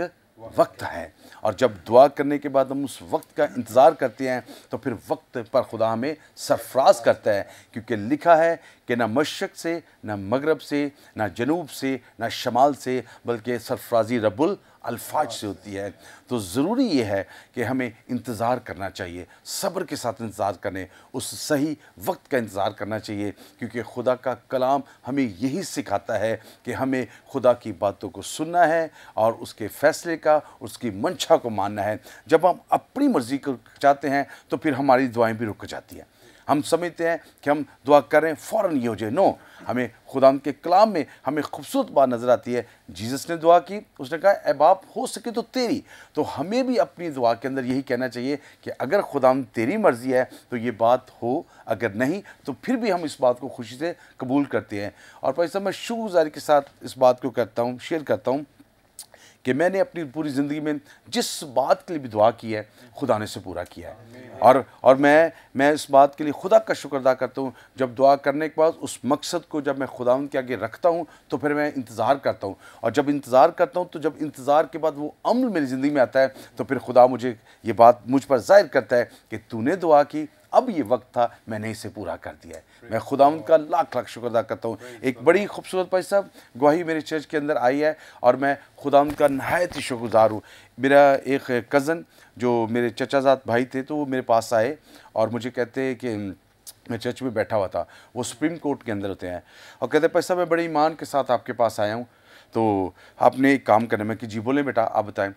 वक्त है और जब दुआ करने के बाद हम उस वक्त का इंतज़ार करते हैं तो फिर वक्त पर खुदा हमें सरफराज करता है क्योंकि लिखा है कि ना मशरक़ से ना मगरब से ना जनूब से ना शमाल से बल्कि सरफराजी रबुल अल्फाज से होती है तो ज़रूरी ये है कि हमें इंतज़ार करना चाहिए सब्र के साथ इंतज़ार करें उस सही वक्त का इंतज़ार करना चाहिए क्योंकि खुदा का कलाम हमें यही सिखाता है कि हमें खुदा की बातों को सुनना है और उसके फ़ैसले का उसकी मंशा को मानना है जब हम अपनी मर्ज़ी को चाहते हैं तो फिर हमारी दुआएं भी रुक जाती हैं हम समझते हैं कि हम दुआ करें फ़ौर ये हो जाए नो हमें खुदा के कलाम में हमें खूबसूरत बात नज़र आती है जीसस ने दुआ की उसने कहा ए बाप हो सके तो तेरी तो हमें भी अपनी दुआ के अंदर यही कहना चाहिए कि अगर खुदा तेरी मर्ज़ी है तो ये बात हो अगर नहीं तो फिर भी हम इस बात को खुशी से कबूल करते हैं और भाई साहब मैं शुक्रगुजारी के साथ इस बात को करता हूँ शेयर करता हूँ कि मैंने अपनी पूरी ज़िंदगी में जिस बात के लिए भी दुआ की है खुदा ने से पूरा किया है और और मैं मैं इस बात के लिए खुदा का शुक्र अदा करता हूँ जब दुआ करने के बाद उस मकसद को जब मैं खुदा उनके आगे रखता हूँ तो फिर मैं इंतज़ार करता हूँ और जब इंतज़ार करता हूँ तो जब इंतज़ार के बाद वो अमल मेरी ज़िंदगी में आता है तो फिर खुदा मुझे ये बात मुझ पर ज़ाहिर करता है कि तूने दुआ की अब ये वक्त था मैंने इसे पूरा कर दिया है मैं खुदा उनका लाख लाख शुक्र अदा करता हूँ एक बड़ी खूबसूरत भाई साहब गवाही मेरे चर्च के अंदर आई है और मैं खुदा उनका नहायत ही शुक्रगुजार हूँ मेरा एक कज़न जो मेरे चचाजात भाई थे तो वो मेरे पास आए और मुझे कहते हैं कि मैं चर्च में बैठा हुआ था वो सुप्रीम कोर्ट के अंदर होते हैं और कहते हैं पैसा मैं बड़े ईमान के साथ आपके पास आया हूँ तो आपने एक काम करना मैं कि जी बोले बेटा आप बताएं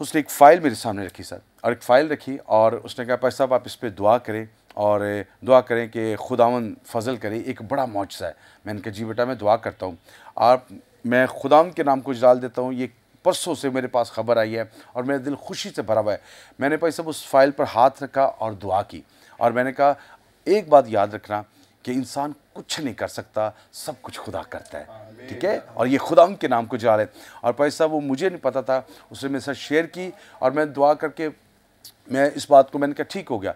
उसने एक फ़ाइल मेरे सामने रखी सर और एक फ़ाइल रखी और उसने कहा भाई साहब आप इस पर दुआ करें और दुआ करें कि खुदावन फजल करे एक बड़ा मुआजा है मैंने कहा जी बेटा मैं दुआ करता हूँ आप मैं खुदावन के नाम को जाल देता हूँ ये परसों से मेरे पास खबर आई है और मेरा दिल खुशी से भरा हुआ है मैंने भाई साहब उस फाइल पर हाथ रखा और दुआ की और मैंने कहा एक बात याद रखना कि इंसान कुछ नहीं कर सकता सब कुछ खुदा करता है ठीक है और ये खुदा के नाम को जा रहे और भाई साहब वो मुझे नहीं पता था उसने मेरे साथ शेयर की और मैं दुआ करके मैं इस बात को मैंने कहा ठीक हो गया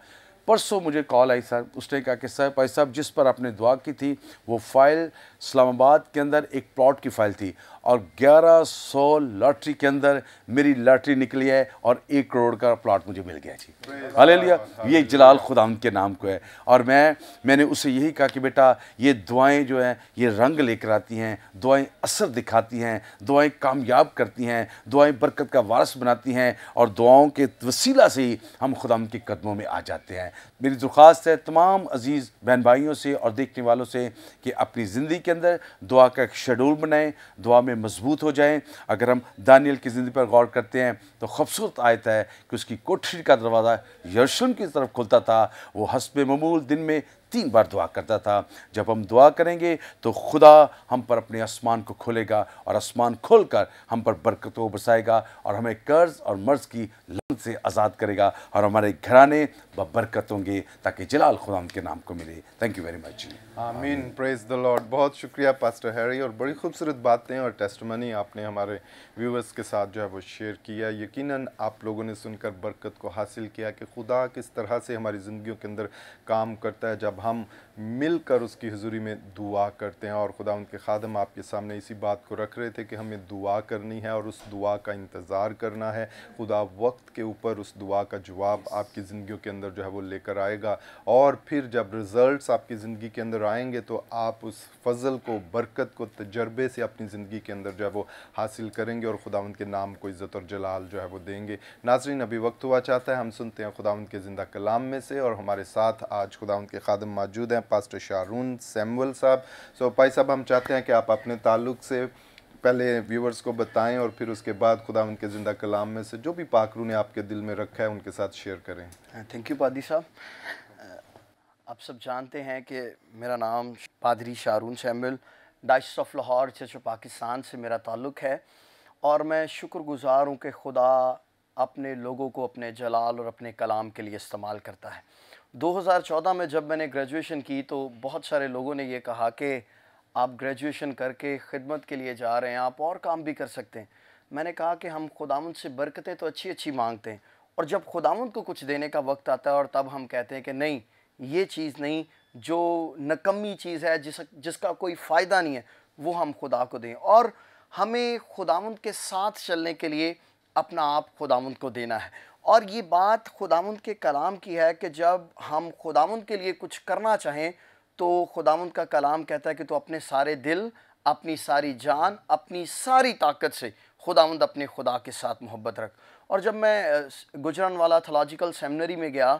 परसों मुझे कॉल आई सर उसने कहा कि सर भाई साहब जिस पर आपने दुआ की थी वो फाइल इस्लामाबाद के अंदर एक प्लॉट की फाइल थी और 1100 लॉटरी के अंदर मेरी लॉटरी निकली है और एक करोड़ का प्लॉट मुझे मिल गया जी हले लिया ये जलाल खुदाम के नाम को है और मैं मैंने उसे यही कहा कि बेटा ये दुआएं जो हैं ये रंग लेकर आती हैं दुआएं असर दिखाती हैं दुआएं कामयाब करती हैं दुआएं बरकत का वारस बनाती हैं और दुआओं के वसीला से ही हम खुदाम के कदमों में आ जाते हैं मेरी दरख्वास्त है तमाम अज़ीज़ बहन भाइयों से और देखने वालों से कि अपनी ज़िंदगी के अंदर दुआ का एक शेड्यूल बनाएं दुआ में मजबूत हो जाएं अगर हम दानियल की ज़िंदगी पर गौर करते हैं तो खूबसूरत आयत है कि उसकी कोठरी का दरवाज़ा यरूशलेम की तरफ खुलता था वो हसब ममूल दिन में तीन बार दुआ करता था जब हम दुआ करेंगे तो खुदा हम पर अपने आसमान को खोलेगा और आसमान खोल कर हम पर बरकतों बसाएगा और हमें कर्ज और मर्ज की लंग से आज़ाद करेगा और हमारे घराने बरकत होंगे ताकि जलाल खुदा के नाम को मिले थैंक यू वेरी मच जी आमीन प्रेज द लॉर्ड बहुत शुक्रिया पास्टर हैरी और बड़ी खूबसूरत बातें और टेस्टमनी आपने हमारे व्यूवर्स के साथ जो है वो शेयर किया यकीनन आप लोगों ने सुनकर बरकत को हासिल किया कि खुदा किस तरह से हमारी ज़िंदगियों के अंदर काम करता है जब हम मिलकर उसकी हजूरी में दुआ करते हैं और खुदा उनके खादम आपके सामने इसी बात को रख रहे थे कि हमें दुआ करनी है और उस दुआ का इंतज़ार करना है खुदा वक्त के ऊपर उस दुआ का जवाब आपकी ज़िंदगी के अंदर जो है वो लेकर आएगा और फिर जब रिज़ल्ट आपकी ज़िंदगी के अंदर आएंगे तो आप उस फजल को बरकत को तजर्बे से अपनी ज़िंदगी के अंदर जो है वो हासिल करेंगे और खुदा उनके नाम को इज़्ज़त और जलाल जो है वो देंगे नाजरीन अभी वक्त हुआ चाहता है हम सुनते हैं खुदा उनके ज़िंदा कलाम में से और हमारे साथ आज खुदा उनके खादम मौजूद हैं पास्टर शाहरून सैमुअल साहब सो so, भाई साहब हम चाहते हैं कि आप अपने ताल्लुक से पहले व्यूवर्स को बताएं और फिर उसके बाद खुदा उनके ज़िंदा कलाम में से जो भी पाखरू ने आपके दिल में रखा है उनके साथ शेयर करें थैंक यू पादी साहब uh, आप सब जानते हैं कि मेरा नाम पादरी Shahroon Samuel diocese of Lahore church Pakistan से मेरा ताल्लुक़ है और मैं शुक्रगुजार हूँ कि खुदा अपने लोगों को अपने जलाल और अपने कलाम के लिए इस्तेमाल करता है 2014 में जब मैंने ग्रेजुएशन की तो बहुत सारे लोगों ने ये कहा कि आप ग्रेजुएशन करके ख़िदमत के लिए जा रहे हैं आप और काम भी कर सकते हैं मैंने कहा कि हम खुदाम से बरकतें तो अच्छी अच्छी मांगते हैं और जब खुदाम को कुछ देने का वक्त आता है और तब हम कहते हैं कि नहीं ये चीज़ नहीं जो नकमी चीज़ है जिस जिसका कोई फ़ायदा नहीं है वो हम खुदा को दें और हमें खुदाम के साथ चलने के लिए अपना आप खुदाम को देना है और ये बात खुदांद के कलाम की है कि जब हम खुदांद के लिए कुछ करना चाहें तो खुदांद का कलाम कहता है कि तो अपने सारे दिल अपनी सारी जान अपनी सारी ताकत से खुदांद अपने खुदा के साथ मोहब्बत रख और जब मैं गुजरन वाला थोलॉजिकल सेमिनरी में गया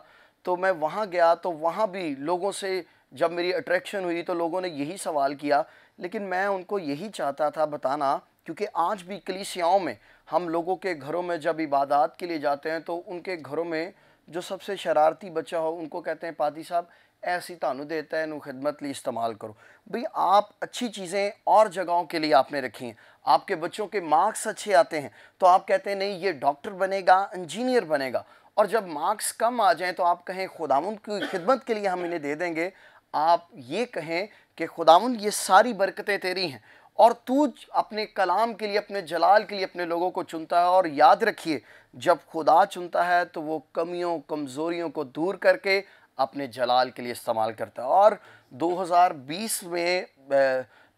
तो मैं वहाँ गया तो वहाँ भी लोगों से जब मेरी अट्रैक्शन हुई तो लोगों ने यही सवाल किया लेकिन मैं उनको यही चाहता था बताना क्योंकि आज भी कलीसियाओं में हम लोगों के घरों में जब इबादत के लिए जाते हैं तो उनके घरों में जो सबसे शरारती बच्चा हो उनको कहते हैं पादी साहब ऐसी तानू देता है खिदमत लिए इस्तेमाल करो भाई आप अच्छी चीज़ें और जगहों के लिए आपने रखी हैं आपके बच्चों के मार्क्स अच्छे आते हैं तो आप कहते हैं नहीं ये डॉक्टर बनेगा इंजीनियर बनेगा और जब मार्क्स कम आ जाएं तो आप कहें खुदाउन की खिदमत के लिए हम इन्हें दे देंगे आप ये कहें कि खुदाउन ये सारी बरकतें तेरी हैं और तू अपने कलाम के लिए अपने जलाल के लिए अपने लोगों को चुनता है और याद रखिए जब खुदा चुनता है तो वो कमियों कमज़ोरियों को दूर करके अपने जलाल के लिए इस्तेमाल करता है और 2020 में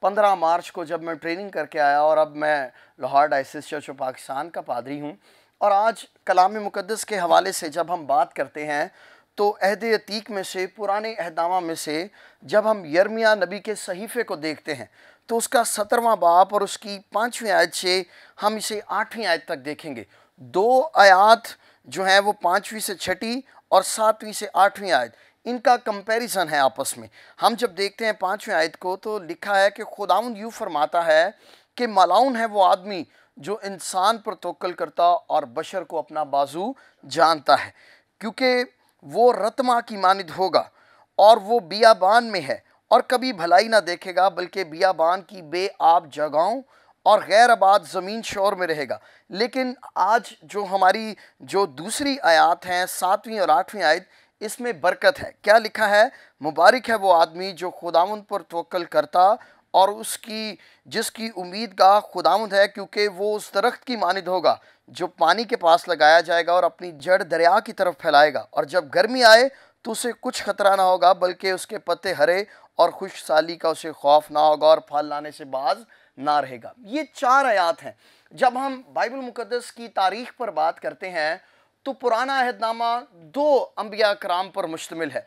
पंद्रह मार्च को जब मैं ट्रेनिंग करके आया और अब मैं Lahore diocese church of Pakistan का पादरी हूँ और आज कलाम मुकदस के हवाले से जब हम बात करते हैं तो अहद अतीक में से पुराने अहदामा में से जब हम यरमिया नबी के सहीफ़े को देखते हैं तो उसका सत्रहवां बाप और उसकी पाँचवीं आयत से हम इसे आठवीं आयत तक देखेंगे दो आयात जो हैं वो पाँचवीं से छठी और सातवीं से आठवीं आयत इनका कंपैरिजन है आपस में हम जब देखते हैं पाँचवीं आयत को तो लिखा है कि खुदाउन यूँ फरमाता है कि मलाउन है वो आदमी जो इंसान पर तोकल करता और बशर को अपना बाजू जानता है क्योंकि वो रतमा की मानद होगा और वो बियाबान में है और कभी भलाई ना देखेगा बल्कि बियाबान की बे आब जगहों और गैर आबाद ज़मीन शोर में रहेगा लेकिन आज जो हमारी जो दूसरी आयात हैं सातवीं और आठवीं आयत इसमें बरकत है क्या लिखा है मुबारक है वो आदमी जो खुदावंद पर तोल करता और उसकी जिसकी उम्मीद का खुदामद है क्योंकि वो उस दरख्त की मानद होगा जो पानी के पास लगाया जाएगा और अपनी जड़ दरिया की तरफ फैलाएगा और जब गर्मी आए तो उसे कुछ खतरा ना होगा बल्कि उसके पत्ते हरे और खुश साली का उसे खौफ ना होगा और फल लाने से बाज ना रहेगा ये चार आयात हैं जब हम बाइबल मुकदस की तारीख पर बात करते हैं तो पुराना अहदनामा दो अम्बिया कराम पर मुश्तमिल है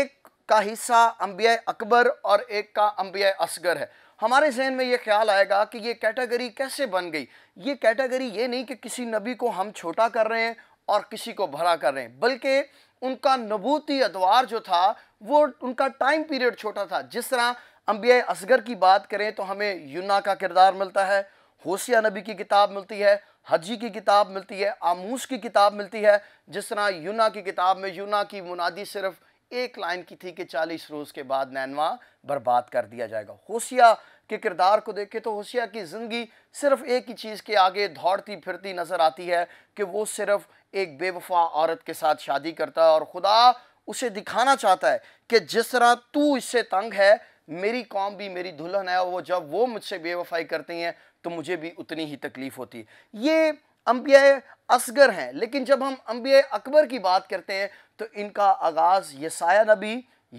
एक का हिस्सा अम्बिया अकबर और एक का अम्बिया असगर है हमारे जहन में ये ख्याल आएगा कि ये कैटेगरी कैसे बन गई ये कैटेगरी ये नहीं कि किसी नबी को हम छोटा कर रहे हैं और किसी को भरा कर रहे हैं बल्कि उनका नबूती अदवार जो था वो उनका टाइम पीरियड छोटा था जिस तरह अम्बिया असगर की बात करें तो हमें युना का किरदार मिलता है होसिया नबी की किताब मिलती है हजी की किताब मिलती है आमूस की किताब मिलती है जिस तरह युना की किताब में युना की मुनादी सिर्फ एक लाइन की थी कि चालीस रोज़ के बाद नैनवा बर्बाद कर दिया जाएगा होसिया के किरदार को देखें तो होशिया की ज़िंदगी सिर्फ एक ही चीज़ के आगे दौड़ती फिरती नज़र आती है कि वो सिर्फ एक बेवफा औरत के साथ शादी करता है और खुदा उसे दिखाना चाहता है कि जिस तरह तू इससे तंग है मेरी कौम भी मेरी दुल्हन है वो जब वो मुझसे बेवफाई करती हैं तो मुझे भी उतनी ही तकलीफ़ होती है ये अम्बिया असगर हैं लेकिन जब हम अम्बिया अकबर की बात करते हैं तो इनका आगाज़ यसाया नबी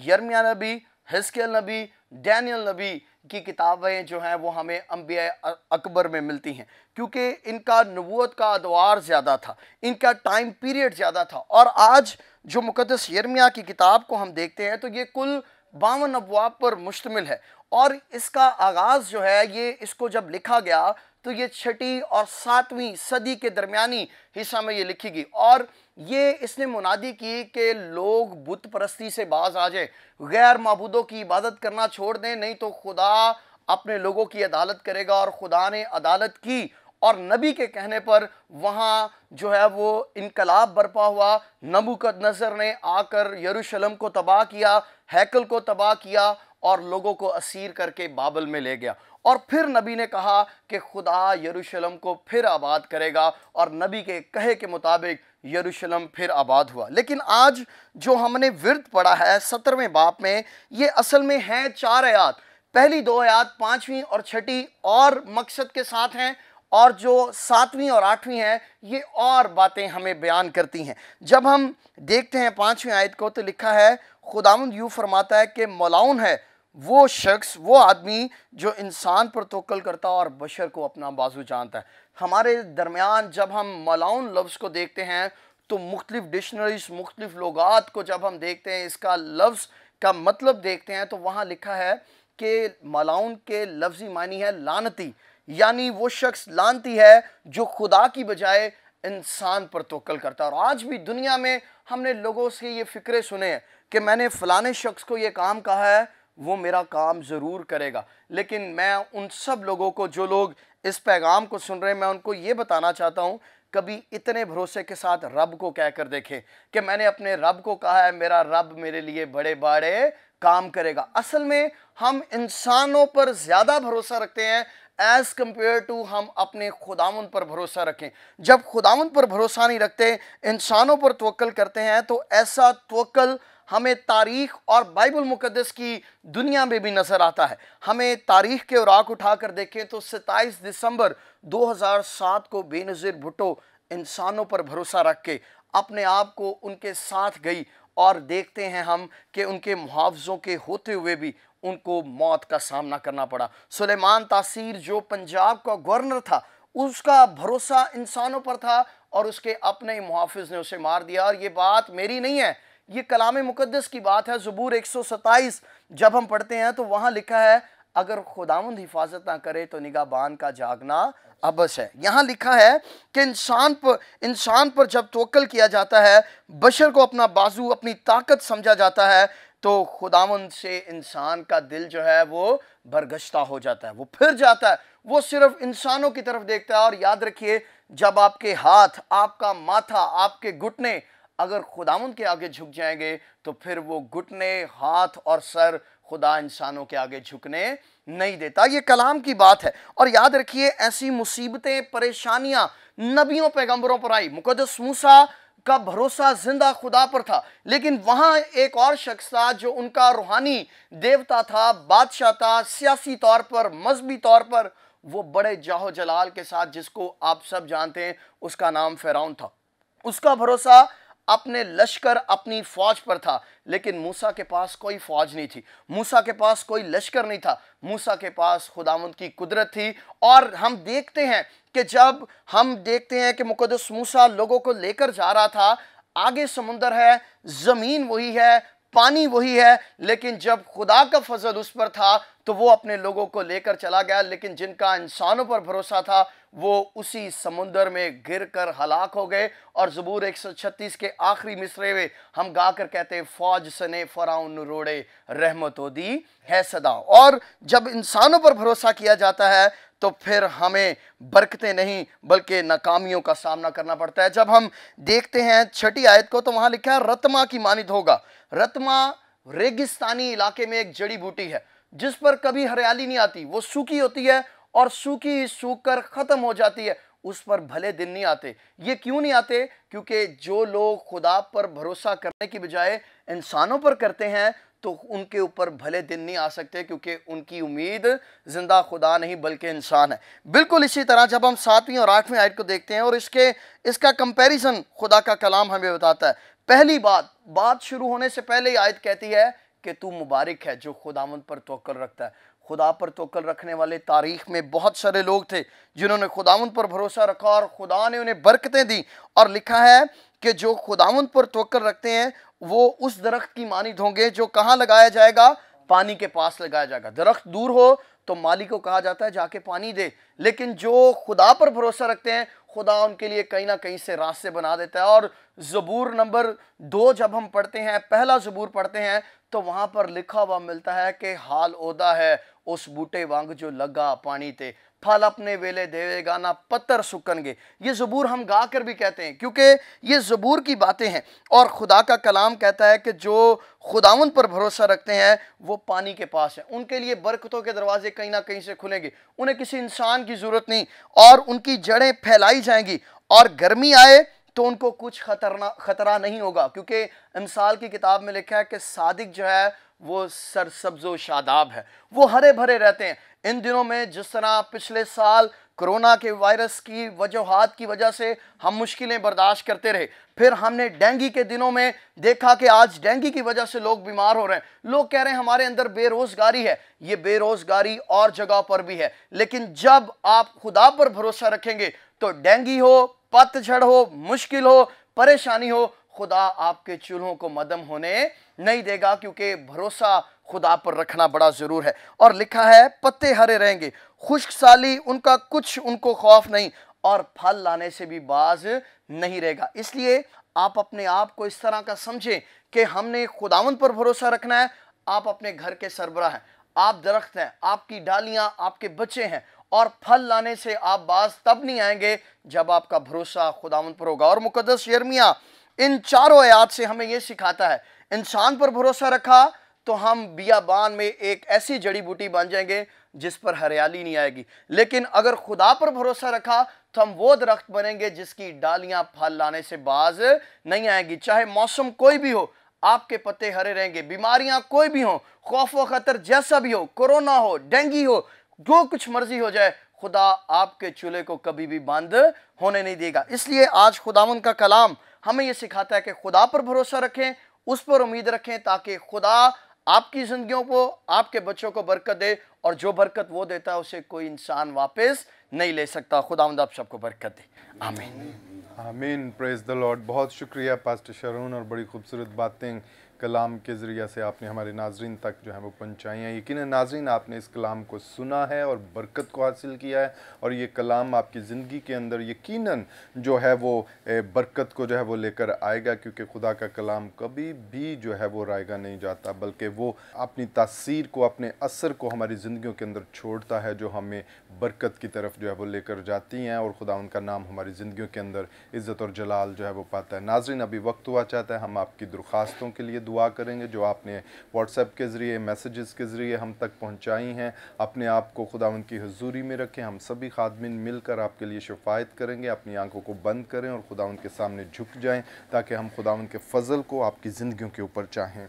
यरमिया नबी हिस्कल नबी डैनियल नबी की किताबें जो हैं वो हमें अम्बिया अकबर में मिलती हैं क्योंकि इनका नबूत का अदवार ज़्यादा था इनका टाइम पीरियड ज़्यादा था और आज जो मुकदस यरमिया की किताब को हम देखते हैं तो ये कुल बावन अबवाब पर मुश्तमिल है और इसका आगाज़ जो है ये इसको जब लिखा गया तो ये छठी और सातवीं सदी के दरमिया हिस्सा में ये लिखी गई और ये इसने मुनादी की कि लोग बुत परस्ती से बाज आ जाए गैर मबूदों की इबादत करना छोड़ दें नहीं तो खुदा अपने लोगों की अदालत करेगा और खुदा ने अदालत की और नबी के कहने पर वहाँ जो है वो इनकलाब बरपा हुआ नबुकद नज़र ने आकर यरूशलम को तबाह किया हैकल को तबाह किया और लोगों को असीर करके बाबल में ले गया और फिर नबी ने कहा कि खुदा यरूशलम को फिर आबाद करेगा और नबी के कहे के मुताबिक यरूशलेम फिर आबाद हुआ लेकिन आज जो हमने विरत पढ़ा है सत्रहवें बाप में ये असल में है चार आयात पहली दो आयात पाँचवीं और छठी और मकसद के साथ हैं और जो सातवीं और आठवीं हैं ये और बातें हमें बयान करती हैं जब हम देखते हैं पाँचवीं आयत को तो लिखा है खुदाम यू फरमाता है कि मौलाउन है वो शख्स वो आदमी जो इंसान पर तोकल करता और बशर को अपना बाजू जानता है हमारे दरमियान जब हम मलाउन लफ्ज़ को देखते हैं तो मुख्तलिफ डिक्शनरीज मुख्तलिफ लगात को जब हम देखते हैं इसका लफ्ज़ का मतलब देखते हैं तो वहाँ लिखा है कि मलाउन के लफ्ज़ी मानी है लानती यानी वो शख्स लानती है जो खुदा की बजाय इंसान पर तोकल करता है और आज भी दुनिया में हमने लोगों से ये फ़िक्रे सुने हैं कि मैंने फ़लाने शख्स को ये काम कहा है वो मेरा काम ज़रूर करेगा लेकिन मैं उन सब लोगों को जो लोग इस पैगाम को सुन रहे मैं उनको ये बताना चाहता हूँ कभी इतने भरोसे के साथ रब को कह कर देखें कि मैंने अपने रब को कहा है मेरा रब मेरे लिए बड़े बड़े काम करेगा असल में हम इंसानों पर ज़्यादा भरोसा रखते हैं एज़ कम्पेयर टू हम अपने खुदावन पर भरोसा रखें जब खुदावन पर भरोसा नहीं रखते इंसानों पर तवक्ल करते हैं तो ऐसा तवक्ल हमें तारीख और बाइबल मुकदस की दुनिया में भी नज़र आता है हमें तारीख के औरक उठा कर देखें तो 27 दिसंबर 2007 को बेनज़ीर भुटो इंसानों पर भरोसा रख के अपने आप को उनके साथ गई और देखते हैं हम कि उनके मुआवज़ों के होते हुए भी उनको मौत का सामना करना पड़ा सुलेमान तासीर जो पंजाब का गवर्नर था उसका भरोसा इंसानों पर था और उसके अपने ही मुहाफ़ ने उसे मार दिया और ये बात मेरी नहीं है ये कलाम मुकदस की बात है ज़बूर एक सौ जब हम पढ़ते हैं तो वहाँ लिखा है अगर खुदाउंद हिफाजत ना करे तो निगाहबान का जागना अबस है यहाँ लिखा है कि इंसान पर इंसान पर जब तोकल किया जाता है बशर को अपना बाजू अपनी ताकत समझा जाता है तो खुदावंद से इंसान का दिल जो है वो बरगश्ता हो जाता है वो फिर जाता है वो सिर्फ इंसानों की तरफ देखता है और याद रखिए जब आपके हाथ आपका माथा आपके घुटने अगर खुदाउन के आगे झुक जाएंगे तो फिर वो घुटने हाथ और सर खुदा इंसानों के आगे झुकने नहीं देता ये कलाम की बात है और याद रखिए ऐसी मुसीबतें परेशानियां नबियों पैगंबरों पर आई मुकदस मूसा का भरोसा जिंदा खुदा पर था लेकिन वहां एक और शख्स था जो उनका रूहानी देवता था बादशाह था सियासी तौर पर मजहबी तौर पर वो बड़े जाहो जलाल के साथ जिसको आप सब जानते हैं उसका नाम फ़ेराउन था उसका भरोसा अपने लश्कर अपनी फौज पर था लेकिन मूसा के पास कोई फौज नहीं थी मूसा के पास कोई लश्कर नहीं था मूसा के पास खुदावंद की कुदरत थी और हम देखते हैं कि जब हम देखते हैं कि मुकदस मूसा लोगों को लेकर जा रहा था आगे समुंदर है ज़मीन वही है पानी वही है लेकिन जब खुदा का फजल उस पर था तो वो अपने लोगों को लेकर चला गया लेकिन जिनका इंसानों पर भरोसा था वो उसी समुंदर में गिर कर हलाक हो गए और ज़बूर 136 के आखिरी मिसरे में हम गा कर कहते हैं फौज सने फ़राउन रोड़े रहमतो दी है सदा और जब इंसानों पर भरोसा किया जाता है तो फिर हमें बरकते नहीं बल्कि नाकामियों का सामना करना पड़ता है जब हम देखते हैं छठी आयत को तो वहाँ लिखा है रतमा की मानित होगा रतमा रेगिस्तानी इलाके में एक जड़ी बूटी है जिस पर कभी हरियाली नहीं आती वो सूखी होती है और सूखी सूख कर ख़त्म हो जाती है उस पर भले दिन नहीं आते ये क्यों नहीं आते क्योंकि जो लोग खुदा पर भरोसा करने की बजाय इंसानों पर करते हैं तो उनके ऊपर भले दिन नहीं आ सकते क्योंकि उनकी उम्मीद ज़िंदा खुदा नहीं बल्कि इंसान है बिल्कुल इसी तरह जब हम सातवीं और आठवीं आयत को देखते हैं और इसके इसका कंपैरिजन खुदा का कलाम हमें बताता है पहली बात बात शुरू होने से पहले ही आयत कहती है कि तू मुबारक है जो खुदावंद पर तोकल रखता है खुदा पर तोकल रखने वाले तारीख में बहुत सारे लोग थे जिन्होंने खुदावन पर भरोसा रखा और खुदा ने उन्हें बरकतें दी और लिखा है कि जो खुदावन पर तोकल रखते हैं वो उस दरख्त की मानित होंगे जो कहाँ लगाया जाएगा पानी के पास लगाया जाएगा दरख्त दूर हो तो मालिक को कहा जाता है जाके पानी दे लेकिन जो खुदा पर भरोसा रखते हैं खुदा उनके लिए कहीं ना कहीं से रास्ते बना देता है और ज़बूर नंबर दो जब हम पढ़ते हैं पहला ज़बूर पढ़ते हैं तो वहां पर लिखा हुआ मिलता है कि हाल ओदा है उस बूटे वांग जो लगा पानी थे फल अपने वेले देवेगा ना पत्थर सुकनगे ये ज़बूर हम गा कर भी कहते हैं क्योंकि ये ज़बूर की बातें हैं और खुदा का कलाम कहता है कि जो खुदावन पर भरोसा रखते हैं वो पानी के पास हैं उनके लिए बरकतों के दरवाजे कहीं ना कहीं से खुलेंगे उन्हें किसी इंसान की ज़रूरत नहीं और उनकी जड़ें फैलाई जाएंगी और गर्मी आए तो उनको कुछ खतरना खतरा नहीं होगा क्योंकि मिसाल की किताब में लिखा है कि सादिक जो है वो सरसब्जो शादाब है वो हरे भरे रहते हैं इन दिनों में जिस तरह पिछले साल कोरोना के वायरस की वजूहत की वजह से हम मुश्किलें बर्दाश्त करते रहे फिर हमने डेंगी के दिनों में देखा कि आज डेंगी की वजह से लोग बीमार हो रहे हैं लोग कह रहे हैं हमारे अंदर बेरोज़गारी है ये बेरोज़गारी और जगह पर भी है लेकिन जब आप खुदा पर भरोसा रखेंगे तो डेंगी हो पतझड़ हो मुश्किल हो परेशानी हो खुदा आपके चूल्हों को मदम होने नहीं देगा क्योंकि भरोसा खुदा पर रखना बड़ा ज़रूर है और लिखा है पत्ते हरे रहेंगे खुश्क साली उनका कुछ उनको खौफ नहीं और फल लाने से भी बाज नहीं रहेगा इसलिए आप अपने आप को इस तरह का समझें कि हमने खुदावन पर भरोसा रखना है आप अपने घर के सरबरा हैं आप दरख्त हैं आपकी डालियां आपके बच्चे हैं और फल लाने से आप बाज तब नहीं आएंगे जब आपका भरोसा खुदावन पर होगा और मुकदस यर्मिया इन चारों आयात से हमें यह सिखाता है इंसान पर भरोसा रखा तो हम बियाबान में एक ऐसी जड़ी बूटी बन जाएंगे जिस पर हरियाली नहीं आएगी लेकिन अगर खुदा पर भरोसा रखा तो हम वो दरख्त बनेंगे जिसकी डालियां फल लाने से बाज नहीं आएंगी चाहे मौसम कोई भी हो आपके पत्ते हरे रहेंगे बीमारियां कोई भी हो खौफ व खतर जैसा भी हो कोरोना हो डेंगी हो जो कुछ मर्जी हो जाए खुदा आपके चूल्हे को कभी भी बंद होने नहीं देगा इसलिए आज खुदावन का कलाम हमें यह सिखाता है कि खुदा पर भरोसा रखें उस पर उम्मीद रखें ताकि खुदा आपकी ज़िंदगियों को आपके बच्चों को बरकत दे और जो बरकत वो देता है उसे कोई इंसान वापस नहीं ले सकता खुदा आप सबको बरकत दे आमीन आमीन प्रेज द लॉर्ड बहुत शुक्रिया पास्टर शरून और बड़ी खूबसूरत बातें कलाम के जरिए से आपने हमारे नाजरन तक जो है वो पहुँचाई हैं यकीन नाजरन आपने इस कलाम को सुना है और बरकत को हासिल किया है और ये कलाम आपकी ज़िंदगी के अंदर यकीन जो है वो बरकत को जो है वो लेकर आएगा क्योंकि खुदा का कलाम कभी भी जो है वो रायगा नहीं जाता बल्कि वो अपनी तसीर को अपने असर को हमारी ज़िंदगी के अंदर छोड़ता है जो हमें बरकत की तरफ जो है वो लेकर जाती हैं और खुदा उनका नाम हमारी ज़िंदगी के अंदर इज़्ज़त और जलाल जो है वो पाता है नाजरन अभी वक्त हुआ चाहता है हम आपकी दरख्वास्तों के लिए दुआ करेंगे जो आपने व्हाट्सएप के ज़रिए मैसेजेस के ज़रिए हम तक पहुँचाई हैं अपने आप को खुदा उनकी हजूरी में रखें हम सभी खादमिन मिलकर आपके लिए शफायत करेंगे अपनी आंखों को बंद करें और खुदा उनके सामने झुक जाएँ ताकि हम खुदा उनके फ़जल को आपकी ज़िंदगी के ऊपर चाहें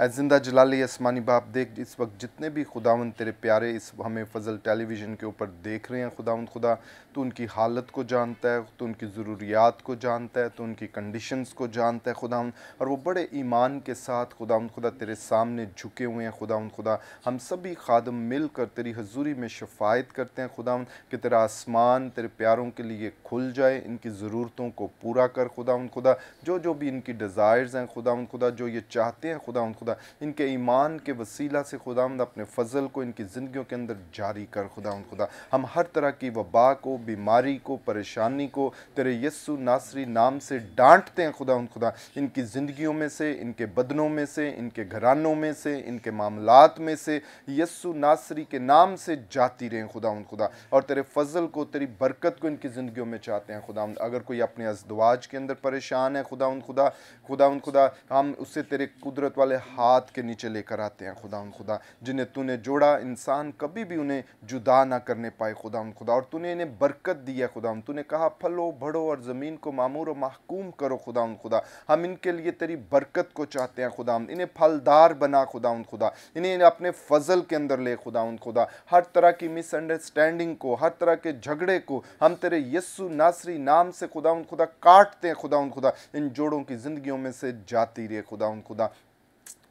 एज जिंदा जलाल आसमानी बाप देख इस वक्त जितने भी खुदा तेरे प्यारे इस हमें फ़जल टेलीविज़न के ऊपर देख रहे हैं खुदा खुदा तो उनकी हालत को जानता है तो उनकी ज़रूरियात को जानता है तो उनकी कंडीशंस को जानता है खुदा और वो बड़े ईमान के साथ खुदा खुदा तेरे सामने झुके हुए हैं खुदा खुदा हम सभी खादम मिल कर तेरी हजूरी में शफायत करते हैं खुदा कि तेरा आसमान तेरे प्यारों के लिए खुल जाए इनकी ज़रूरतों को पूरा कर खुदा खुदा जो जो भी इनकी डिज़ायर्स हैं खुदा खुदा जो ये चाहते हैं खुदा खुदा इनके ईमान के वसीला से खुदा अपने फ़जल को इनकी ज़िंदगी के अंदर जारी कर खुदा खुदा हम हर तरह की वबा को बीमारी को परेशानी को तेरे यस्सु नासरी नाम से डांटते हैं खुदा उन खुदा इनकी ज़िंदगियों में से इनके बदनों में से इनके घरानों में से इनके मामलात में से यस्सु नासरी के नाम से जाती रहें खुदा उन खुदा और तेरे फजल को तेरी बरकत को इनकी ज़िंदगियों में चाहते हैं खुदा अगर कोई अपने अजदवाज के अंदर परेशान है खुदा उन खुदा खुदा उन खुदा हम उसे तेरे कुदरत वाले हाथ के नीचे लेकर आते हैं खुदा उन खुदा जिन्हें तूने जोड़ा इंसान कभी भी उन्हें जुदा ना करने पाए खुदा उन खुदा और तूने इन्हें बर बरकत दी है खुदा तूने कहा फलो बढ़ो और ज़मीन को मामूर और महकूम करो खुदा खुदा हम इनके लिए तेरी बरकत को चाहते हैं खुदा इन्हें फलदार बना खुदा खुदा इन्हें अपने फजल के अंदर ले खुदा खुदा हर तरह की मिसअंडरस्टैंडिंग को हर तरह के झगड़े को हम तेरे यस्सु नासरी नाम से खुदा खुदा काटते हैं खुदा खुदा इन जोड़ों की ज़िंदगियों में से जाती रहे खुदा खुदा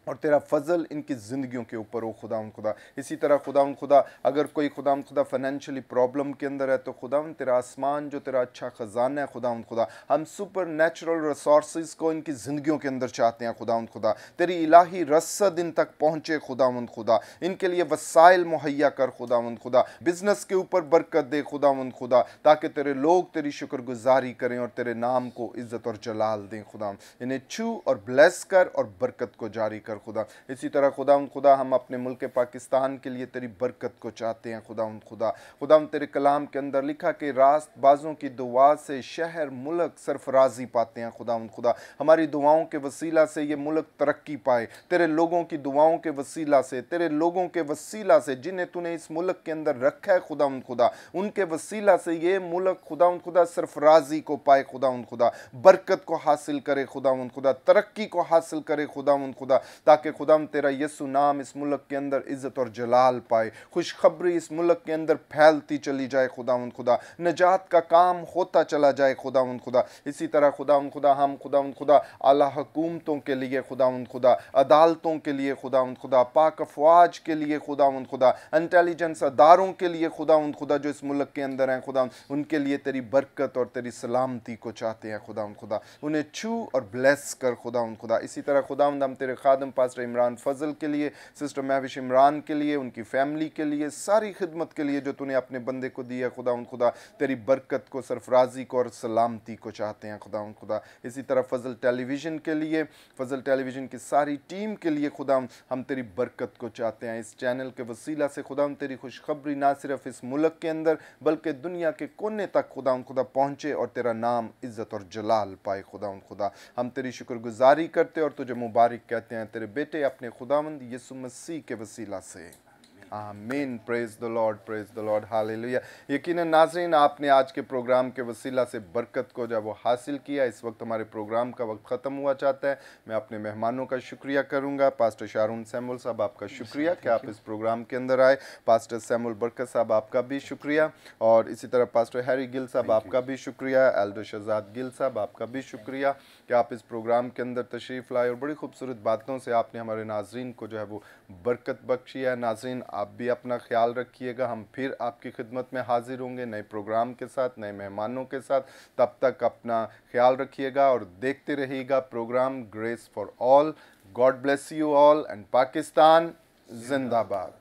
और तेरा फजल इनकी ज़िंदगियों के ऊपर हो खुदा खुदा इसी तरह खुदा खुदा अगर कोई खुदा खुदा फाइनेंशियली प्रॉब्लम के अंदर है तो खुदा तेरा आसमान जो तेरा अच्छा ख़जाना है खुदा खुदा हम सुपर नेचुरल रिसोर्स को इनकी ज़िंदगियों के अंदर चाहते हैं खुदा खुदा तेरी इलाही रसद इन तक पहुँचे खुदा खुदा इनके लिए वसाइल मुहैया कर खुदा खुदा बिज़नेस के ऊपर बरकत दे खुदा खुदा ताकि तेरे लोग तेरी शुक्रगुजारी करें और तेरे नाम को इज़्ज़त और जलाल दें खुदा इन्हें छू और ब्लेस कर और बरकत को जारी कर कर खुदा इसी तरह खुदा उन खुदा हम अपने मुल्क पाकिस्तान के लिए तेरी बरकत को चाहते हैं खुदा उन खुदा खुदा उन तेरे कलाम के अंदर लिखा कि रास्त बाज़ों की दुआ से शहर मुल्क सरफराजी पाते हैं खुदा उन खुदा हमारी दुआओं के वसीला से ये मुल्क तरक्की पाए तेरे लोगों की दुआओं के वसीला से तेरे लोगों के वसीला से जिन्हें तूने इस मुल्क के अंदर रखा है खुदा उन खुदा उनके वसीला से ये मुल्क खुदा उन खुदा सरफराजी को पाए खुदा उन खुदा बरकत को हासिल करे खुदा उन खुदा तरक्की को हासिल करे खुदा उन खुदा ताकि खुदा तेरा यसु नाम इस मुल्क के अंदर इज़्ज़त और जलाल पाए खुशखबरी इस मुल्क के अंदर फैलती चली जाए खुदा खुदा नजात का काम होता चला जाए खुदा उन खुदा इसी तरह खुदा उन खुदा हम खुदा उन खुदा अला हकूमतों के लिए खुदा उन खुदा अदालतों के लिए खुदा उन खुदा पाक अफवाज के लिए खुदा उन खुदा इंटेलिजेंस अदारों के लिए खुदा उन खुदा जो इस मुल्क के अंदर हैं खुदा उनके लिए तेरी बरकत और तेरी सलामती को चाहते हैं खुदा उन खुदा उन्हें छू और ब्लेस कर खुदा उन खुदा इसी तरह खुदा हम तेरे खादम टाइम पास्टर इमरान फजल के लिए सिस्टर महविश इमरान के लिए उनकी फैमिली के लिए सारी खिदमत के लिए जो तूने अपने बंदे को दिया खुदा उन खुदा तेरी बरकत को सरफराजी को और सलामती को चाहते हैं खुदा उन खुदा इसी तरह फजल टेलीविज़न के लिए फजल टेलीविज़न की सारी टीम के लिए खुदा हम तेरी बरकत को चाहते हैं इस चैनल के वसीला से खुदा हम तेरी खुशखबरी ना सिर्फ इस मुल्क के अंदर बल्कि दुनिया के कोने तक खुदा उन खुदा पहुँचे और तेरा नाम इज़्ज़त और जलाल पाए खुदा उन खुदा हम तेरी शुक्रगुजारी करते और तुझे मुबारक कहते हैं तेरे बेटे अपने खुदामंद यीशु मसीह के वसीला से आमीन praise the Lord praise the Lord hallelujah यकीन नाजरीन आपने आज के प्रोग्राम के वसीला से बरकत को जब वो हासिल किया इस वक्त हमारे प्रोग्राम का वक्त ख़त्म हुआ चाहता है मैं अपने मेहमानों का शुक्रिया करूंगा पास्टर शारून सैमुल साहब आपका शुक्रिया कि आप इस प्रोग्राम के अंदर आए पास्टर सैमुल बरकत साहब आपका भी शुक्रिया और इसी तरह पास्टर हैरी गिल साहब आपका भी शुक्रिया एल्डर शहजाद गिल साहब आपका भी शुक्रिया कि आप इस प्रोग्राम के अंदर तशरीफ़ लाए और बड़ी खूबसूरत बातों से आपने हमारे नाजरन को जो है वो बरकत बख्शी है नाजरन आप भी अपना ख्याल रखिएगा हम फिर आपकी खिदमत में हाजिर होंगे नए प्रोग्राम के साथ नए मेहमानों के साथ तब तक अपना ख्याल रखिएगा और देखते रहिएगा programme grace for all God bless you all and Pakistan जिंदाबाद